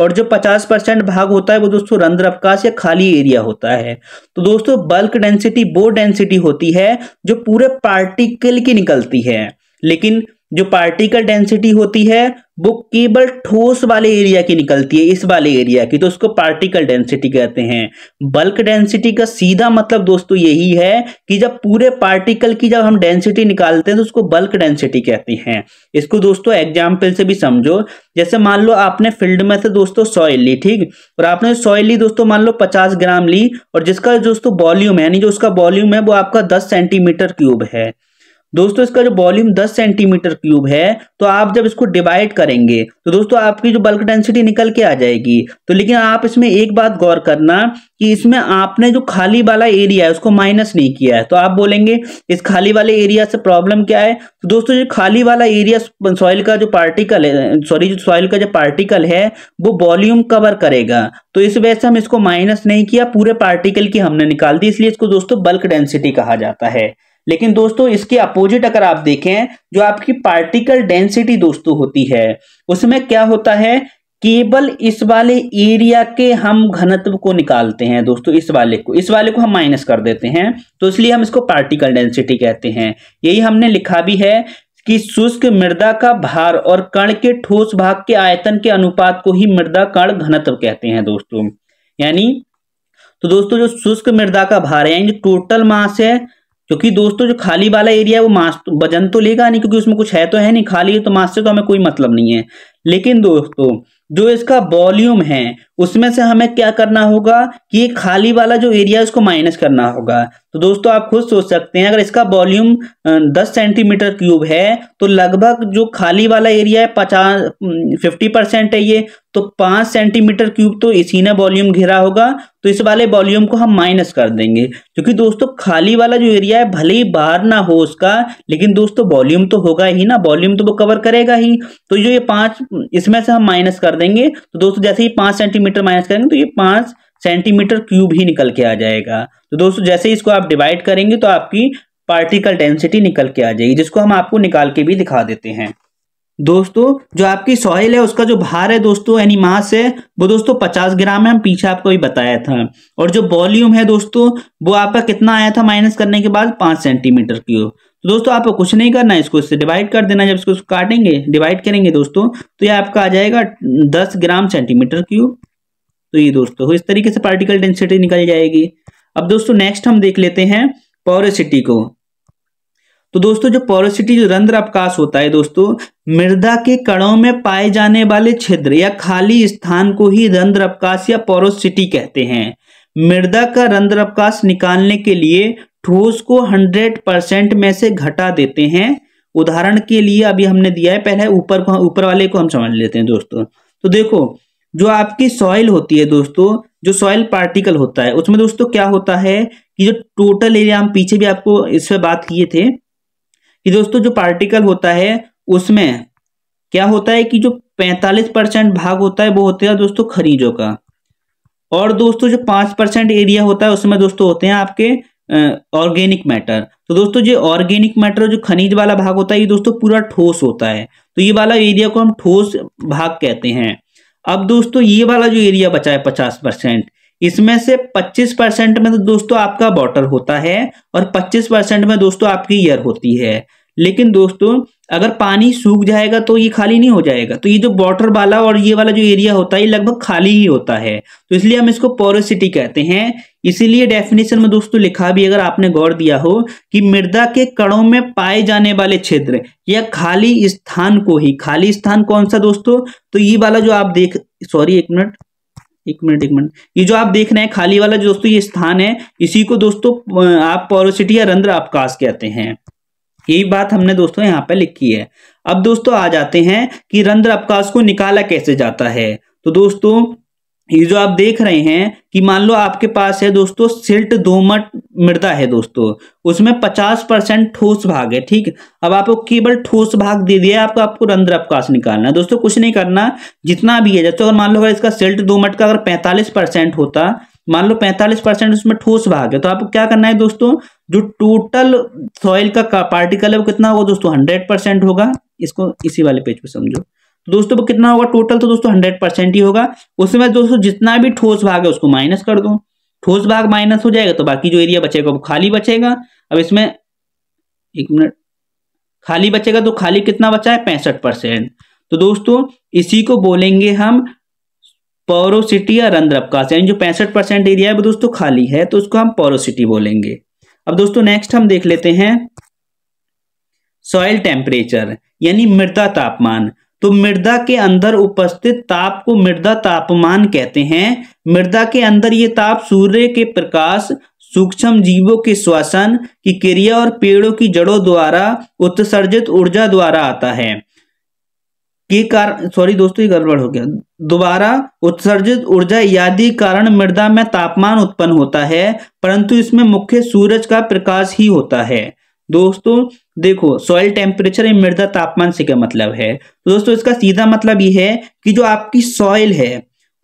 और जो 50 परसेंट भाग होता है वो दोस्तों रंध्र अवकाश या खाली एरिया होता है तो दोस्तों बल्क डेंसिटी वो डेंसिटी होती है जो पूरे पार्टिकल की निकलती है लेकिन जो पार्टिकल डेंसिटी होती है वो केवल ठोस वाले एरिया की निकलती है इस वाले एरिया की तो उसको पार्टिकल डेंसिटी कहते हैं बल्क डेंसिटी का सीधा मतलब दोस्तों यही है कि जब पूरे पार्टिकल की जब हम डेंसिटी निकालते हैं तो उसको बल्क डेंसिटी कहते हैं इसको दोस्तों एग्जाम्पल से भी समझो जैसे मान लो आपने फील्ड में से दोस्तों सॉइल ली ठीक और आपने सॉइल ली दोस्तों मान लो पचास ग्राम ली और जिसका दोस्तों वॉल्यूम है यानी जो उसका वॉल्यूम है वो आपका दस सेंटीमीटर क्यूब है दोस्तों इसका जो वॉल्यूम 10 सेंटीमीटर क्यूब है तो आप जब इसको डिवाइड करेंगे तो दोस्तों आपकी जो बल्क डेंसिटी निकल के आ जाएगी तो लेकिन आप इसमें एक बात गौर करना कि इसमें आपने जो खाली वाला एरिया है उसको माइनस नहीं किया है तो आप बोलेंगे इस खाली वाले एरिया से प्रॉब्लम क्या है तो दोस्तों जो खाली वाला एरिया सॉइल का जो पार्टिकल है सॉरी जो सॉइल का जो पार्टिकल है वो वॉल्यूम कवर करेगा तो इस वजह से हम इसको माइनस नहीं किया पूरे पार्टिकल की हमने निकाल दी इसलिए इसको दोस्तों बल्क डेंसिटी कहा जाता है लेकिन दोस्तों इसके अपोजिट अगर आप देखें जो आपकी पार्टिकल डेंसिटी दोस्तों होती है उसमें क्या होता है केवल इस वाले एरिया के हम घनत्व को निकालते हैं दोस्तों इस वाले को इस वाले को हम माइनस कर देते हैं तो इसलिए हम इसको पार्टिकल डेंसिटी कहते हैं यही हमने लिखा भी है कि शुष्क मृदा का भार और कण के ठोस भाग के आयतन के अनुपात को ही मृदा कण घनत्व कहते हैं दोस्तों यानी तो दोस्तों जो शुष्क मृदा का भार है यानी टोटल मास है क्योंकि दोस्तों जो खाली वाला एरिया है वो मास तो, वजन तो लेगा नहीं क्योंकि उसमें कुछ है तो है नहीं खाली है तो मास से तो हमें कोई मतलब नहीं है लेकिन दोस्तों जो इसका वॉल्यूम है उसमें से हमें क्या करना होगा कि ये खाली वाला जो एरिया है उसको माइनस करना होगा तो दोस्तों आप खुद सोच सकते हैं अगर इसका वॉल्यूम 10 सेंटीमीटर क्यूब है तो लगभग जो खाली वाला एरिया है पचास फिफ्टी परसेंट है ये तो पाँच सेंटीमीटर क्यूब तो इसी ने वॉल्यूम घिरा होगा तो इस वाले वॉल्यूम को हम माइनस कर देंगे क्योंकि दोस्तों खाली वाला जो एरिया है भले ही बाहर ना हो उसका लेकिन दोस्तों वॉल्यूम तो होगा ही ना वॉल्यूम तो वो कवर करेगा ही तो जो ये पाँच इसमें से हम माइनस कर देंगे तो दोस्तों जैसे ही पाँच सेंटीमीटर माइनस करेंगे तो ये पाँच सेंटीमीटर क्यूब ही निकल के आ जाएगा तो दोस्तों जैसे इसको आप डिवाइड करेंगे तो आपकी पार्टिकल डेंसिटी निकल के आ जाएगी जिसको हम आपको निकाल के भी दिखा देते हैं दोस्तों जो आपकी सॉइल है उसका जो भार है दोस्तों यानी मास है वो दोस्तों पचास ग्राम है हम पीछे आपको भी बताया था और जो वॉल्यूम है दोस्तों वो आपका कितना आया था माइनस करने के बाद पांच सेंटीमीटर क्यूब तो दोस्तों आपको कुछ नहीं करना है इसको इससे डिवाइड कर देना जब इसको काटेंगे डिवाइड करेंगे दोस्तों तो ये आपका आ जाएगा दस ग्राम सेंटीमीटर क्यूब तो ये दोस्तों इस तरीके से पार्टिकल डेंसिटी निकल जाएगी अब दोस्तों नेक्स्ट हम देख लेते हैं पोरोसिटी को तो दोस्तों जो पोरोसिटी जो रंध्र अवकाश होता है दोस्तों मृदा के कणों में पाए जाने वाले छिद्र या खाली स्थान को ही रंध्र अवकाश या पोरोसिटी कहते हैं मृदा का रंध्र अवकाश निकालने के लिए ठोस को 100 परसेंट में से घटा देते हैं उदाहरण के लिए अभी हमने दिया है पहले ऊपर को ऊपर वाले को हम समझ लेते हैं दोस्तों तो देखो जो आपकी सॉइल होती है दोस्तों जो सॉइल पार्टिकल होता है उसमें दोस्तों क्या होता है कि जो टोटल एरिया हम पीछे भी आपको इस पर बात किए थे कि दोस्तों जो पार्टिकल होता है उसमें क्या होता है कि जो 45 परसेंट भाग होता है वो होता है दोस्तों खनिजों का और दोस्तों जो 5 परसेंट एरिया होता है उसमें दोस्तों होते हैं आपके ऑर्गेनिक मैटर तो दोस्तों जो ऑर्गेनिक मैटर जो खनिज वाला भाग होता है ये दोस्तों पूरा ठोस होता है तो ये वाला एरिया को हम ठोस भाग कहते हैं अब दोस्तों ये वाला जो एरिया बचा है पचास परसेंट इसमें से पच्चीस परसेंट में तो दोस्तों आपका बॉटर होता है और पच्चीस परसेंट में दोस्तों आपकी ईयर होती है लेकिन दोस्तों अगर पानी सूख जाएगा तो ये खाली नहीं हो जाएगा तो ये जो बॉर्डर वाला और ये वाला जो एरिया होता है ये लगभग खाली ही होता है तो इसलिए हम इसको पोरोसिटी कहते हैं इसीलिए डेफिनेशन में दोस्तों लिखा भी अगर आपने गौर दिया हो कि मृदा के कणों में पाए जाने वाले क्षेत्र या खाली स्थान को ही खाली स्थान कौन सा दोस्तों तो ये वाला जो आप देख सॉरी एक मिनट एक मिनट एक मिनट ये जो आप देख रहे हैं खाली वाला जो दोस्तों ये स्थान है इसी को दोस्तों आप पोरोसिटी या रंध्र आपकाश कहते हैं यही बात हमने दोस्तों यहाँ पे लिखी है अब दोस्तों आ जाते हैं कि रंध्र अवकाश को निकाला कैसे जाता है तो दोस्तों ये जो आप देख रहे हैं कि मान लो आपके पास है दोस्तों सिल्ट दोमट मृदा है दोस्तों उसमें 50 परसेंट ठोस भाग है ठीक अब आपको केवल ठोस भाग दे दिया आपको आपको रंध्र अवकाश निकालना है दोस्तों कुछ नहीं करना जितना भी है जैसे अगर मान लो अगर इसका सिल्ट दोमट का अगर 45 परसेंट होता मान लो 45 परसेंट उसमें ठोस भाग है तो आपको क्या करना है दोस्तों जो टोटल सॉइल का पार्टिकल है वो कितना होगा दोस्तों हंड्रेड परसेंट होगा इसको इसी वाले पेज पे समझो तो दोस्तों वो कितना होगा टोटल तो दोस्तों हंड्रेड परसेंट ही होगा उसमें दोस्तों जितना भी ठोस भाग है उसको माइनस कर दो ठोस भाग माइनस हो जाएगा तो बाकी जो एरिया बचेगा वो खाली बचेगा अब इसमें एक मिनट खाली बचेगा तो खाली कितना बचा है पैंसठ परसेंट तो दोस्तों इसी को बोलेंगे हम पोरोसिटी या रंध्र यानी जो पैंसठ परसेंट एरिया है वो दोस्तों खाली है तो उसको हम पोरोसिटी बोलेंगे अब दोस्तों नेक्स्ट हम देख लेते हैं सॉइल टेम्परेचर यानी मृदा तापमान तो मृदा के अंदर उपस्थित ताप को मृदा तापमान कहते हैं मृदा के अंदर ये ताप सूर्य के प्रकाश सूक्ष्म जीवों के श्वसन की क्रिया और पेड़ों की जड़ों द्वारा उत्सर्जित ऊर्जा द्वारा आता है के कारण सॉरी दोस्तों ये गड़बड़ हो गया दोबारा उत्सर्जित ऊर्जा आदि कारण मृदा में तापमान उत्पन्न होता है परंतु इसमें मुख्य सूरज का प्रकाश ही होता है दोस्तों देखो सॉइल टेम्परेचर या मृदा तापमान से क्या मतलब है तो दोस्तों इसका सीधा मतलब ये है कि जो आपकी सॉइल है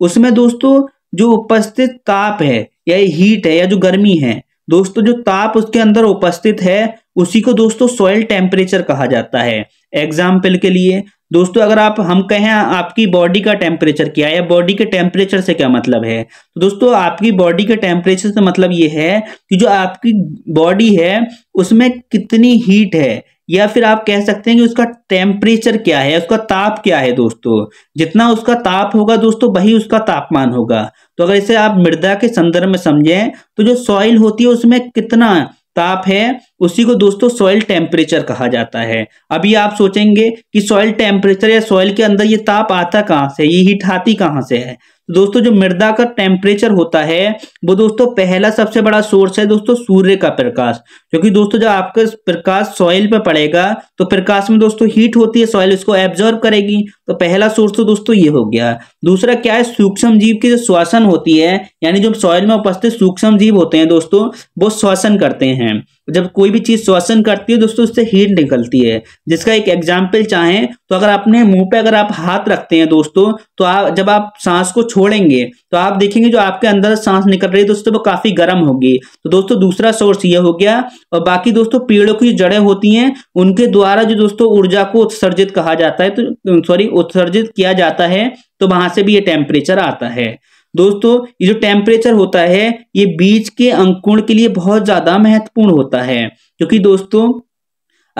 उसमें दोस्तों जो उपस्थित ताप है या हीट है या जो गर्मी है दोस्तों जो ताप उसके अंदर उपस्थित है उसी को दोस्तों सॉइल टेम्परेचर कहा जाता है एग्जाम्पल के लिए दोस्तों अगर आप हम कहें आपकी बॉडी का टेम्परेचर क्या है बॉडी के टेम्परेचर से क्या मतलब है तो दोस्तों आपकी बॉडी के टेम्परेचर से मतलब ये है कि जो आपकी बॉडी है उसमें कितनी हीट है या फिर आप कह सकते हैं कि उसका टेम्परेचर क्या है उसका ताप क्या है दोस्तों जितना उसका ताप होगा दोस्तों वही उसका तापमान होगा तो अगर इसे आप मृदा के संदर्भ में समझें तो जो सॉइल होती है उसमें कितना ताप है उसी को दोस्तों सॉइल टेम्परेचर कहा जाता है अभी आप सोचेंगे कि सॉइल टेम्परेचर या सॉइल के अंदर ये ताप आता कहाँ से ये हीट आती कहाँ से है तो दोस्तों जो मृदा का टेम्परेचर होता है वो दोस्तों पहला सबसे बड़ा सोर्स है दोस्तों सूर्य का प्रकाश क्योंकि दोस्तों जब आपका प्रकाश सॉइल पर पड़ेगा तो प्रकाश में दोस्तों हीट होती है सॉइल इसको एब्जॉर्ब करेगी तो पहला सोर्स तो दोस्तों ये हो गया दूसरा क्या है सूक्ष्म जीव की जो श्वसन होती है यानी जो सॉइल में उपस्थित सूक्ष्म जीव होते हैं दोस्तों वो श्वसन करते हैं जब कोई भी चीज श्वसन करती है दोस्तों उससे हीट निकलती है जिसका एक एग्जाम्पल चाहें तो अगर अपने मुंह पे अगर आप हाथ रखते हैं दोस्तों तो आप जब आप सांस को छोड़ेंगे तो आप देखेंगे जो आपके अंदर सांस निकल रही है दोस्तों वो काफी गर्म होगी तो दोस्तों दूसरा सोर्स ये हो गया और बाकी दोस्तों पेड़ों की जड़ें होती हैं उनके द्वारा जो दोस्तों ऊर्जा को उत्सर्जित कहा जाता है तो सॉरी उत्सर्जित किया जाता है तो वहां से भी ये टेम्परेचर आता है दोस्तों ये जो टेम्परेचर होता है ये बीज के अंकुरण के लिए बहुत ज्यादा महत्वपूर्ण होता है क्योंकि दोस्तों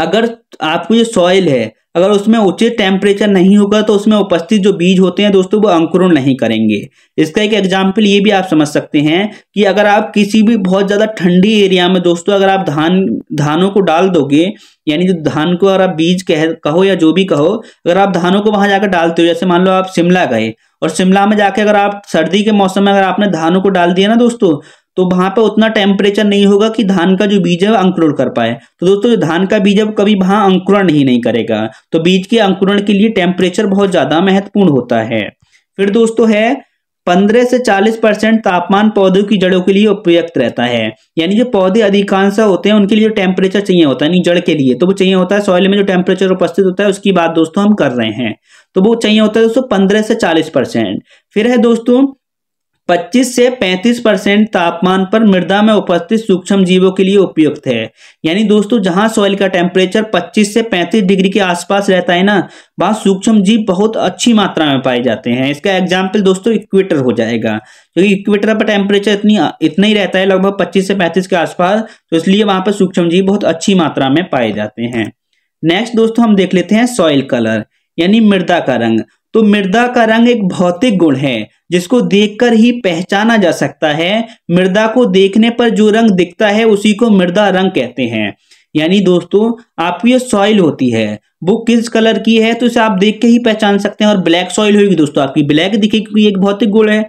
अगर आपको ये सॉइल है अगर उसमें उचित टेम्परेचर नहीं होगा तो उसमें उपस्थित जो बीज होते हैं दोस्तों वो अंकुरण नहीं करेंगे इसका एक एग्जाम्पल ये भी आप समझ सकते हैं कि अगर आप किसी भी बहुत ज़्यादा ठंडी एरिया में दोस्तों अगर आप धान धानों को डाल दोगे यानी जो धान को अगर आप बीज कह कहो या जो भी कहो अगर आप धानों को वहां जाकर डालते हो जैसे मान लो आप शिमला गए और शिमला में जाके अगर आप सर्दी के मौसम में अगर आपने धानों को डाल दिया ना दोस्तों तो वहां पर उतना टेम्परेचर नहीं होगा कि धान का जो बीज है अंकुरण कर पाए तो दोस्तों धान का बीज अब कभी वहां अंकुरण ही नहीं करेगा तो बीज के अंकुरण के लिए टेम्परेचर बहुत ज्यादा महत्वपूर्ण होता है फिर दोस्तों है 15 से 40 परसेंट तापमान पौधों की जड़ों के लिए उपयुक्त रहता है यानी जो पौधे अधिकांश होते हैं उनके लिए टेम्परेचर चाहिए होता है जड़ के लिए तो वो चाहिए होता है सॉइल में जो टेम्परेचर उपस्थित होता है उसकी बात दोस्तों हम कर रहे हैं तो वो चाहिए होता है दोस्तों पंद्रह से चालीस परसेंट फिर है दोस्तों 25 से 35 परसेंट तापमान पर मृदा में उपस्थित सूक्ष्म जीवों के लिए उपयुक्त है यानी दोस्तों जहां सॉइल का टेम्परेचर 25 से 35 डिग्री के आसपास रहता है ना वहां सूक्ष्म जीव बहुत अच्छी मात्रा में पाए जाते हैं इसका एग्जाम्पल दोस्तों इक्वेटर हो जाएगा क्योंकि इक्वेटर पर टेम्परेचर इतनी इतना ही रहता है लगभग पच्चीस से पैंतीस के आसपास तो इसलिए वहां पर सूक्ष्म जीव बहुत अच्छी मात्रा में पाए जाते हैं नेक्स्ट दोस्तों हम देख लेते हैं सॉइल कलर यानी मृदा का रंग तो मृदा का रंग एक भौतिक गुण है जिसको देखकर ही पहचाना जा सकता है मृदा को देखने पर जो रंग दिखता है उसी को मृदा रंग कहते हैं यानी दोस्तों आपकी ये सॉइल होती है वो किस कलर की है तो इसे आप देख के ही पहचान सकते हैं और ब्लैक सॉइल होगी दोस्तों आपकी ब्लैक दिखेगी एक भौतिक गुण है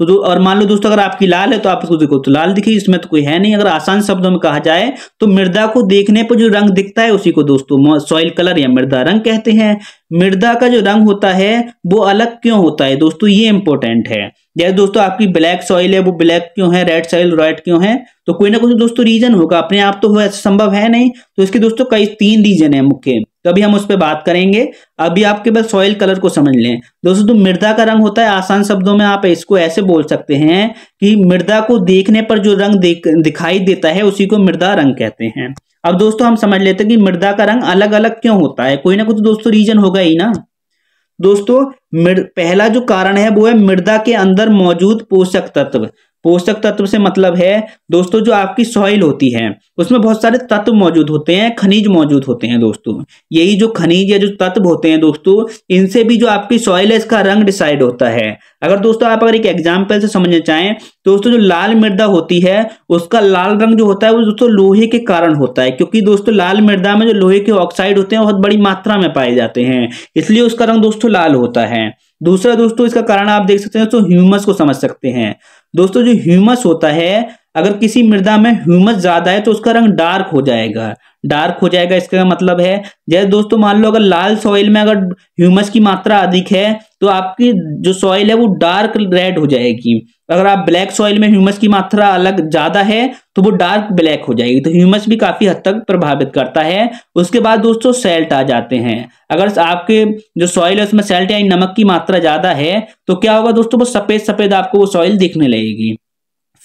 तो दो और मान लो दोस्तों अगर आपकी लाल है तो आप इसको देखो तो लाल दिखे इसमें तो कोई है नहीं अगर आसान शब्दों में कहा जाए तो मृदा को देखने पर जो रंग दिखता है उसी को दोस्तों सॉइल कलर या मृदा रंग कहते हैं मृदा का जो रंग होता है वो अलग क्यों होता है दोस्तों ये इंपॉर्टेंट है जैसे दोस्तों आपकी ब्लैक सॉइल है वो ब्लैक क्यों है रेड सॉइल रेड क्यों है तो कोई ना कोई तो दोस्तों रीजन होगा अपने आप तो संभव है नहीं तो इसके दोस्तों कई तीन रीजन है मुख्य तो अभी हम उस पर बात करेंगे अभी आपके बस सॉइल कलर को समझ लें दोस्तों तो मृदा का रंग होता है आसान शब्दों में आप इसको ऐसे बोल सकते हैं कि मृदा को देखने पर जो रंग दिखाई देता है उसी को मृदा रंग कहते हैं अब दोस्तों हम समझ लेते हैं कि मृदा का रंग अलग अलग क्यों होता है कोई ना कुछ दोस्तों रीजन होगा ही ना दोस्तों पहला जो कारण है वो है मृदा के अंदर मौजूद पोषक तत्व पोषक तत्व से मतलब है दोस्तों जो आपकी सॉइल होती है उसमें बहुत सारे तत्व मौजूद होते हैं खनिज मौजूद होते हैं दोस्तों यही जो खनिज या जो तत्व होते हैं दोस्तों इनसे भी जो आपकी सॉइल है इसका रंग डिसाइड होता है अगर दोस्तों आप अगर एक एग्जाम्पल से समझना चाहें दोस्तों जो लाल मृदा होती है उसका लाल रंग जो होता है वो दोस्तों लोहे के कारण होता है क्योंकि दोस्तों लाल मृदा में जो लोहे के ऑक्साइड होते हैं बहुत बड़ी मात्रा में पाए जाते हैं इसलिए उसका रंग दोस्तों लाल होता है दूसरा दोस्तों इसका कारण आप देख सकते हैं दोस्तों ह्यूमस को समझ सकते हैं दोस्तों जो ह्यूमस होता है अगर किसी मृदा में ह्यूमस ज्यादा है तो उसका रंग डार्क हो जाएगा डार्क हो जाएगा इसका मतलब है जैसे दोस्तों मान लो अगर लाल सॉइल में अगर ह्यूमस की मात्रा अधिक है तो आपकी जो सॉइल है वो डार्क रेड हो जाएगी अगर आप ब्लैक सॉइल में ह्यूमस की मात्रा अलग ज़्यादा है तो वो डार्क ब्लैक हो जाएगी तो ह्यूमस भी काफ़ी हद तक प्रभावित करता है उसके बाद दोस्तों सेल्ट आ जाते हैं अगर आपके जो सॉइल है उसमें सेल्ट यानी नमक की मात्रा ज़्यादा है तो क्या होगा दोस्तों वो सफ़ेद सफ़ेद आपको वो सॉइल दिखने लगेगी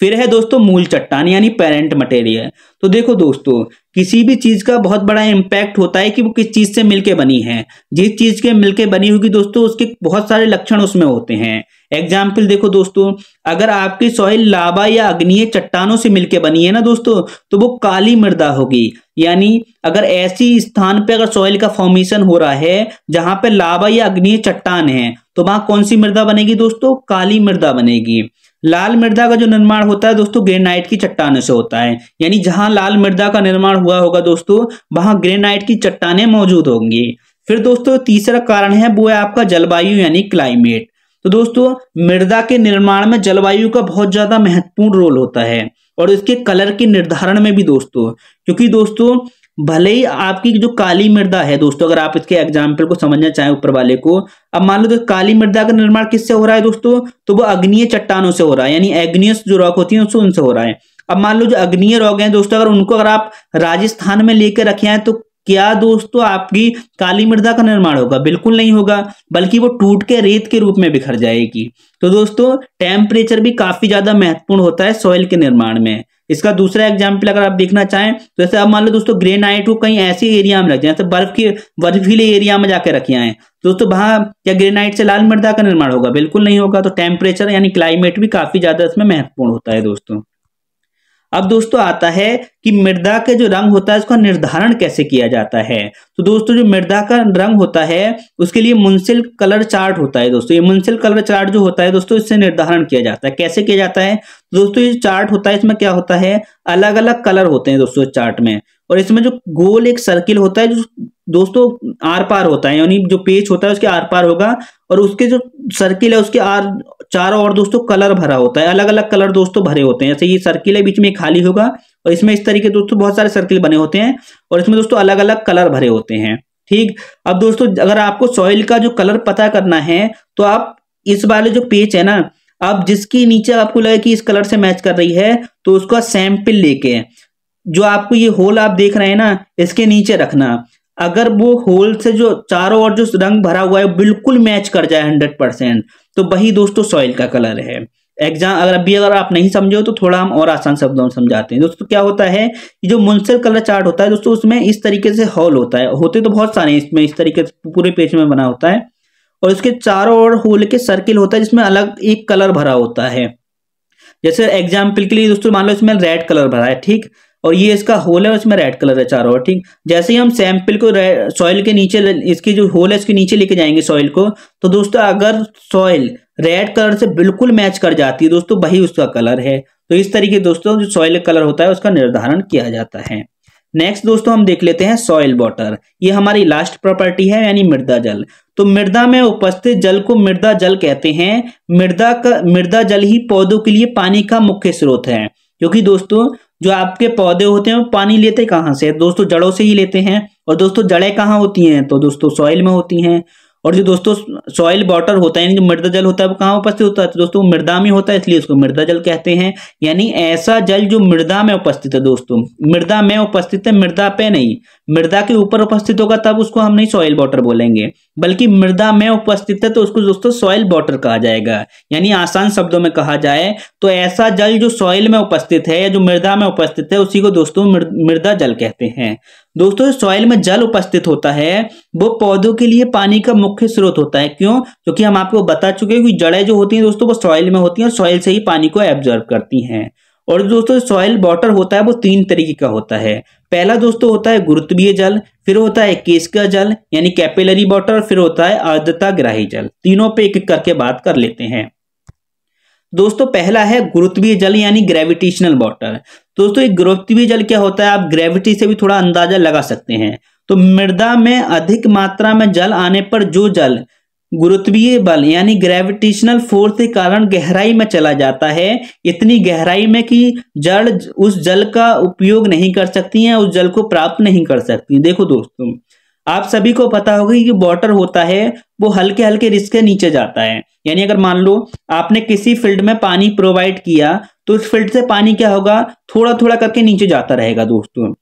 फिर है दोस्तों मूल चट्टान यानी पेरेंट मटेरियल तो देखो दोस्तों किसी भी चीज का बहुत बड़ा इम्पैक्ट होता है कि वो किस चीज से मिलके बनी है जिस चीज के मिलके बनी होगी दोस्तों उसके बहुत सारे लक्षण उसमें होते हैं एग्जाम्पल देखो दोस्तों अगर आपकी सॉइल लाबा या अग्निय चट्टानों से मिलके बनी है ना दोस्तों तो वो काली मृदा होगी यानी अगर ऐसी स्थान पे अगर सॉइल का फॉर्मेशन हो रहा है जहां पर लाबा या अग्निय चट्टान है तो वहां कौन सी मृदा बनेगी दोस्तों काली मृदा बनेगी लाल मृदा का जो निर्माण होता है दोस्तों ग्रेनाइट की चट्टानों से होता है यानी जहां लाल मृदा का निर्माण हुआ होगा दोस्तों वहां ग्रेनाइट की चट्टाने मौजूद होंगी फिर दोस्तों तीसरा कारण है वो है आपका जलवायु यानी क्लाइमेट तो दोस्तों मृदा के निर्माण में जलवायु का बहुत ज्यादा महत्वपूर्ण रोल होता है और इसके कलर के निर्धारण में भी दोस्तों क्योंकि दोस्तों भले ही आपकी जो काली मृदा है दोस्तों अगर आप इसके एग्जाम्पल को समझना चाहें ऊपर वाले को अब मान लो तो काली मृदा का निर्माण किससे हो रहा है दोस्तों तो वो अग्निय चट्टानों से हो रहा है यानी एग्नियस जो रॉक होती है उनसे हो रहा है अब मान लो जो अग्निय रॉक है दोस्तों अगर उनको अगर आप राजस्थान में लेकर रखे हैं तो क्या दोस्तों आपकी काली मृदा का निर्माण होगा बिल्कुल नहीं होगा बल्कि वो टूट के रेत के रूप में बिखर जाएगी तो दोस्तों टेम्परेचर भी काफी ज्यादा महत्वपूर्ण होता है सॉइल के निर्माण में इसका दूसरा एग्जाम्पल अगर आप देखना चाहें तो जैसे अब मान लो दोस्तों ग्रे नाइट को कहीं ऐसे एरिया में रख जाए जैसे बर्फ की बर्फीले एरिया में जाकर रखे आए दोस्तों वहां क्या ग्रेनाइट से लाल मृदा का निर्माण होगा बिल्कुल नहीं होगा तो टेम्परेचर यानी क्लाइमेट भी काफी ज्यादा इसमें महत्वपूर्ण होता है दोस्तों अब दोस्तों आता है कि मृदा के जो रंग होता है उसका निर्धारण कैसे किया जाता है तो दोस्तों जो मृदा का रंग होता है उसके लिए मुंसिल कलर चार्ट होता है दोस्तों ये मुंसिल कलर चार्ट जो होता है दोस्तों इससे निर्धारण किया जाता है कैसे किया जाता है दोस्तों ये चार्ट होता है इसमें क्या होता है अलग अलग कलर होते हैं दोस्तों चार्ट में और इसमें जो गोल एक सर्किल होता है जो दोस्तों आर पार होता है यानी जो पेच होता है उसके आर पार होगा और उसके जो सर्किल है उसके आर चारों ओर दोस्तों कलर भरा होता है अलग अलग कलर दोस्तों भरे होते हैं जैसे ये सर्किल है बीच में खाली होगा और इसमें इस तरीके दोस्तों बहुत सारे सर्किल बने होते हैं और इसमें दोस्तों अलग अलग कलर भरे होते हैं ठीक अब दोस्तों अगर आपको सॉइल का जो कलर पता करना है तो आप इस वाले जो पेज है ना आप जिसके नीचे आपको लगे कि इस कलर से मैच कर रही है तो उसका सैंपल लेके जो आपको ये होल आप देख रहे हैं ना इसके नीचे रखना अगर वो होल से जो चारों ओर जो रंग भरा हुआ है बिल्कुल मैच कर जाए हंड्रेड परसेंट तो वही दोस्तों सॉइल का कलर है एग्जाम अगर अभी अगर आप नहीं समझे हो तो थोड़ा हम और आसान शब्दों में समझाते हैं दोस्तों क्या होता है कि जो मुंसर कलर चार्ट होता है दोस्तों उसमें इस तरीके से हॉल होता है होते तो बहुत सारे इसमें इस तरीके से पूरे पेज में बना होता है और इसके चारों ओर होल के सर्किल होता है जिसमें अलग एक कलर भरा होता है जैसे एग्जाम्पल के लिए दोस्तों मान लो इसमें रेड कलर भरा है ठीक और ये इसका होल है उसमें रेड कलर है चारों ओर ठीक जैसे ही हम सैंपल को सॉइल के नीचे इसकी जो होल है इसके नीचे लेके जाएंगे सॉइल को तो दोस्तों अगर सॉइल रेड कलर से बिल्कुल मैच कर जाती है दोस्तों वही उसका कलर है तो इस तरीके दोस्तों जो सॉइल कलर होता है उसका निर्धारण किया जाता है नेक्स्ट दोस्तों हम देख लेते हैं सॉइल वाटर ये हमारी लास्ट प्रॉपर्टी है यानी मृदा जल तो मृदा में उपस्थित जल को मृदा जल कहते हैं मृदा का मृदा जल ही पौधों के लिए पानी का मुख्य स्रोत है क्योंकि दोस्तों जो आपके पौधे होते हैं वो पानी लेते कहाँ से दोस्तों जड़ों से ही लेते हैं और दोस्तों जड़ें कहाँ होती हैं तो दोस्तों सॉइल में होती हैं और जो दोस्तों सॉइल वाटर होता है यानी जो मृदा जल होता है वो कहाँ उपस्थित होता है तो दोस्तों मृदा में होता है इसलिए उसको मृदा जल कहते हैं यानी ऐसा जल जो मृदा में उपस्थित है दोस्तों मृदा में उपस्थित है मृदा पे नहीं मृदा के ऊपर उपस्थित होगा तब उसको हम नहीं सॉइल वाटर बोलेंगे बल्कि मृदा में उपस्थित है तो उसको दोस्तों सॉइल वॉटर कहा जाएगा यानी आसान शब्दों में कहा जाए तो ऐसा जल जो सॉइल में उपस्थित है या जो मृदा में उपस्थित है उसी को दोस्तों मृदा जल कहते हैं दोस्तों सॉइल में जल उपस्थित होता है वो पौधों के लिए पानी का मुख्य स्रोत होता है क्यों क्योंकि हम आपको बता चुके हैं कि जड़ें जो होती हैं दोस्तों वो सॉइल में होती हैं और सॉइल से ही पानी को एब्जॉर्व करती हैं और दोस्तों सॉइल वाटर होता है वो तीन तरीके का होता है पहला दोस्तों होता है गुरुत्वीय जल फिर होता है केस का जल यानी कैपिलरी वाटर फिर होता है आर्द्रता ग्राही जल तीनों पे एक एक करके बात कर लेते हैं दोस्तों पहला है गुरुत्वीय जल यानी ग्रेविटेशनल वाटर दोस्तों ये गुरुत्वीय जल क्या होता है आप ग्रेविटी से भी थोड़ा अंदाजा लगा सकते हैं तो मृदा में अधिक मात्रा में जल आने पर जो जल गुरुत्वीय बल यानी ग्रेविटेशनल फोर्स के कारण गहराई में चला जाता है इतनी गहराई में कि जड़ उस जल का उपयोग नहीं कर सकती है उस जल को प्राप्त नहीं कर सकती देखो दोस्तों आप सभी को पता होगा कि वॉटर होता है वो हल्के हल्के रिस्क के नीचे जाता है यानी अगर मान लो आपने किसी फील्ड में पानी प्रोवाइड किया तो उस फील्ड से पानी क्या होगा थोड़ा थोड़ा करके नीचे जाता रहेगा दोस्तों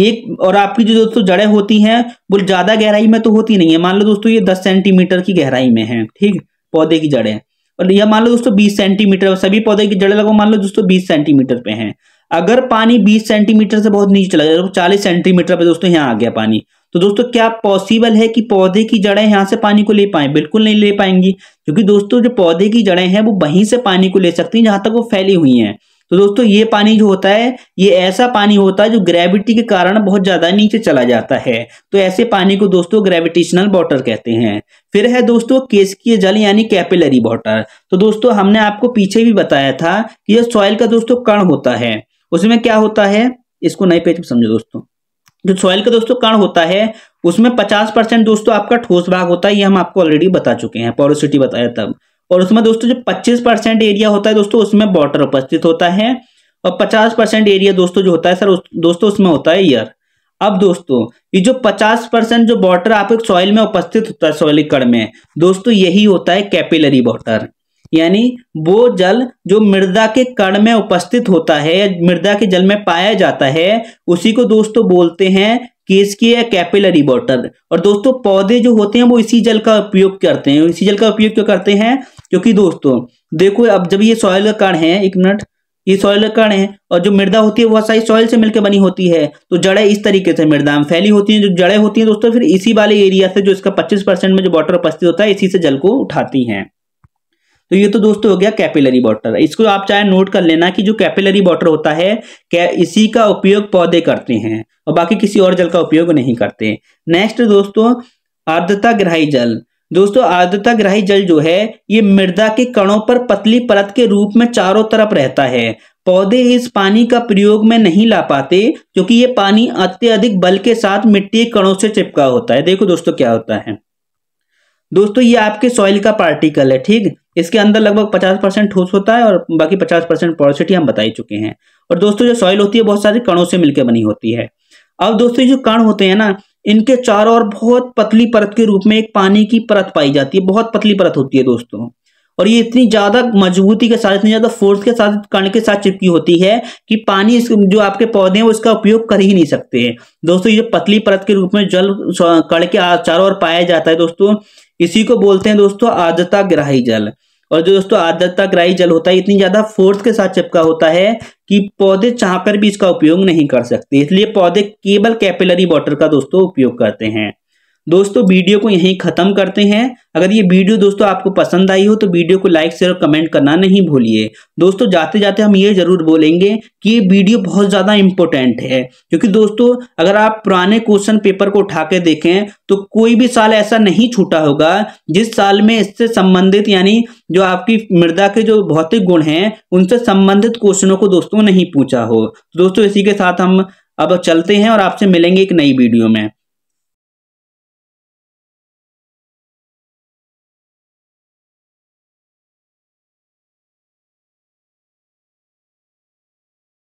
एक और आपकी जो दोस्तों जड़ें होती हैं वो ज़्यादा गहराई में तो होती नहीं है मान लो दोस्तों ये दस सेंटीमीटर की गहराई में है ठीक पौधे की जड़ें और यह मान लो दोस्तों बीस सेंटीमीटर सभी पौधे की जड़ें लगभग मान लो दोस्तों बीस सेंटीमीटर पे है अगर पानी बीस सेंटीमीटर से बहुत नीचे चला जाए तो चालीस सेंटीमीटर पे दोस्तों यहाँ आ गया पानी तो दोस्तों क्या पॉसिबल है कि पौधे की जड़ें यहाँ से पानी को ले पाए बिल्कुल नहीं ले पाएंगी क्योंकि दोस्तों जो पौधे की जड़ें हैं वो वहीं से पानी को ले सकती हैं जहां तक वो फैली हुई हैं तो दोस्तों ये पानी जो होता है ये ऐसा पानी होता है जो ग्रेविटी के कारण बहुत ज्यादा नीचे चला जाता है तो ऐसे पानी को दोस्तों ग्रेविटेशनल वॉटर कहते हैं फिर है दोस्तों केसकीय जल यानी कैपिलरी वॉटर तो दोस्तों हमने आपको पीछे भी बताया था कि यह सॉइल का दोस्तों कण होता है उसमें क्या होता है इसको नए पेज पर समझो दोस्तों जो सॉइल का दोस्तों कण होता है उसमें पचास परसेंट दोस्तों आपका ठोस भाग होता है ये हम आपको ऑलरेडी बता चुके हैं पोरोसिटी बताया तब और उसमें दोस्तों जो 25 परसेंट एरिया होता है दोस्तों उसमें वॉटर उपस्थित होता है और 50 परसेंट एरिया दोस्तों जो होता है सर दोस्तों उसमें होता है ईयर अब दोस्तों ये जो 50 परसेंट जो वॉटर आपके सॉइल में उपस्थित होता है सॉइलिकड़ में दोस्तों यही होता है कैपिलरी वॉटर यानी वो जल जो मृदा के कण में उपस्थित होता है या मृदा के जल में पाया जाता है उसी को दोस्तों बोलते हैं केसकी या कैपिलरी वाटर और दोस्तों पौधे जो होते हैं वो इसी जल का उपयोग करते हैं इसी जल का उपयोग क्यों करते हैं क्योंकि दोस्तों देखो अब जब ये सॉयल का कण है एक मिनट ये सॉइल कण है और जो मृदा होती है वह सारी सॉइल से मिलकर बनी होती है तो जड़ें इस तरीके से मृदा में फैली होती हैं जो जड़ें होती हैं दोस्तों फिर इसी वाले एरिया से जो इसका 25 परसेंट में जो वाटर उपस्थित होता है इसी से जल को उठाती हैं तो ये तो दोस्तों हो गया कैपिलरी वाटर इसको आप चाहे नोट कर लेना कि जो कैपिलरी वाटर होता है क्या इसी का उपयोग पौधे करते हैं और बाकी किसी और जल का उपयोग नहीं करते नेक्स्ट दोस्तों आर्द्रता ग्राही जल दोस्तों आर्द्रता ग्राही जल जो है ये मृदा के कणों पर पतली परत के रूप में चारों तरफ रहता है पौधे इस पानी का प्रयोग में नहीं ला पाते क्योंकि ये पानी अत्यधिक बल के साथ मिट्टी के कणों से चिपका होता है देखो दोस्तों क्या होता है दोस्तों ये आपके सॉइल का पार्टिकल है ठीक इसके अंदर लगभग 50 परसेंट ठोस होता है और बाकी 50 परसेंट पॉरोसिटी हम बता ही चुके हैं और दोस्तों जो सॉइल होती है बहुत सारे कणों से मिलकर बनी होती है अब दोस्तों जो कण होते हैं ना इनके चारों ओर बहुत पतली परत के रूप में एक पानी की परत पाई जाती है बहुत पतली परत होती है दोस्तों और ये इतनी ज्यादा मजबूती के साथ इतनी ज्यादा फोर्स के साथ कण के साथ चिपकी होती है कि पानी जो आपके पौधे हैं उसका उपयोग कर ही नहीं सकते दोस्तों ये पतली परत के रूप में जल कण के चारों ओर पाया जाता है दोस्तों इसी को बोलते हैं दोस्तों आर्द्रता ग्राही जल और जो दोस्तों आर्द्रता ग्राही जल होता है इतनी ज्यादा फोर्स के साथ चिपका होता है कि पौधे चाह भी इसका उपयोग नहीं कर सकते इसलिए पौधे केवल कैपिलरी वाटर का दोस्तों उपयोग करते हैं दोस्तों वीडियो को यहीं ख़त्म करते हैं अगर ये वीडियो दोस्तों आपको पसंद आई हो तो वीडियो को लाइक शेयर और कमेंट करना नहीं भूलिए दोस्तों जाते जाते हम ये ज़रूर बोलेंगे कि ये वीडियो बहुत ज़्यादा इंपॉर्टेंट है क्योंकि दोस्तों अगर आप पुराने क्वेश्चन पेपर को उठा के देखें तो कोई भी साल ऐसा नहीं छूटा होगा जिस साल में इससे संबंधित यानी जो आपकी मृदा के जो भौतिक गुण हैं उनसे संबंधित क्वेश्चनों को दोस्तों नहीं पूछा हो दोस्तों इसी के साथ हम अब चलते हैं और आपसे मिलेंगे एक नई वीडियो में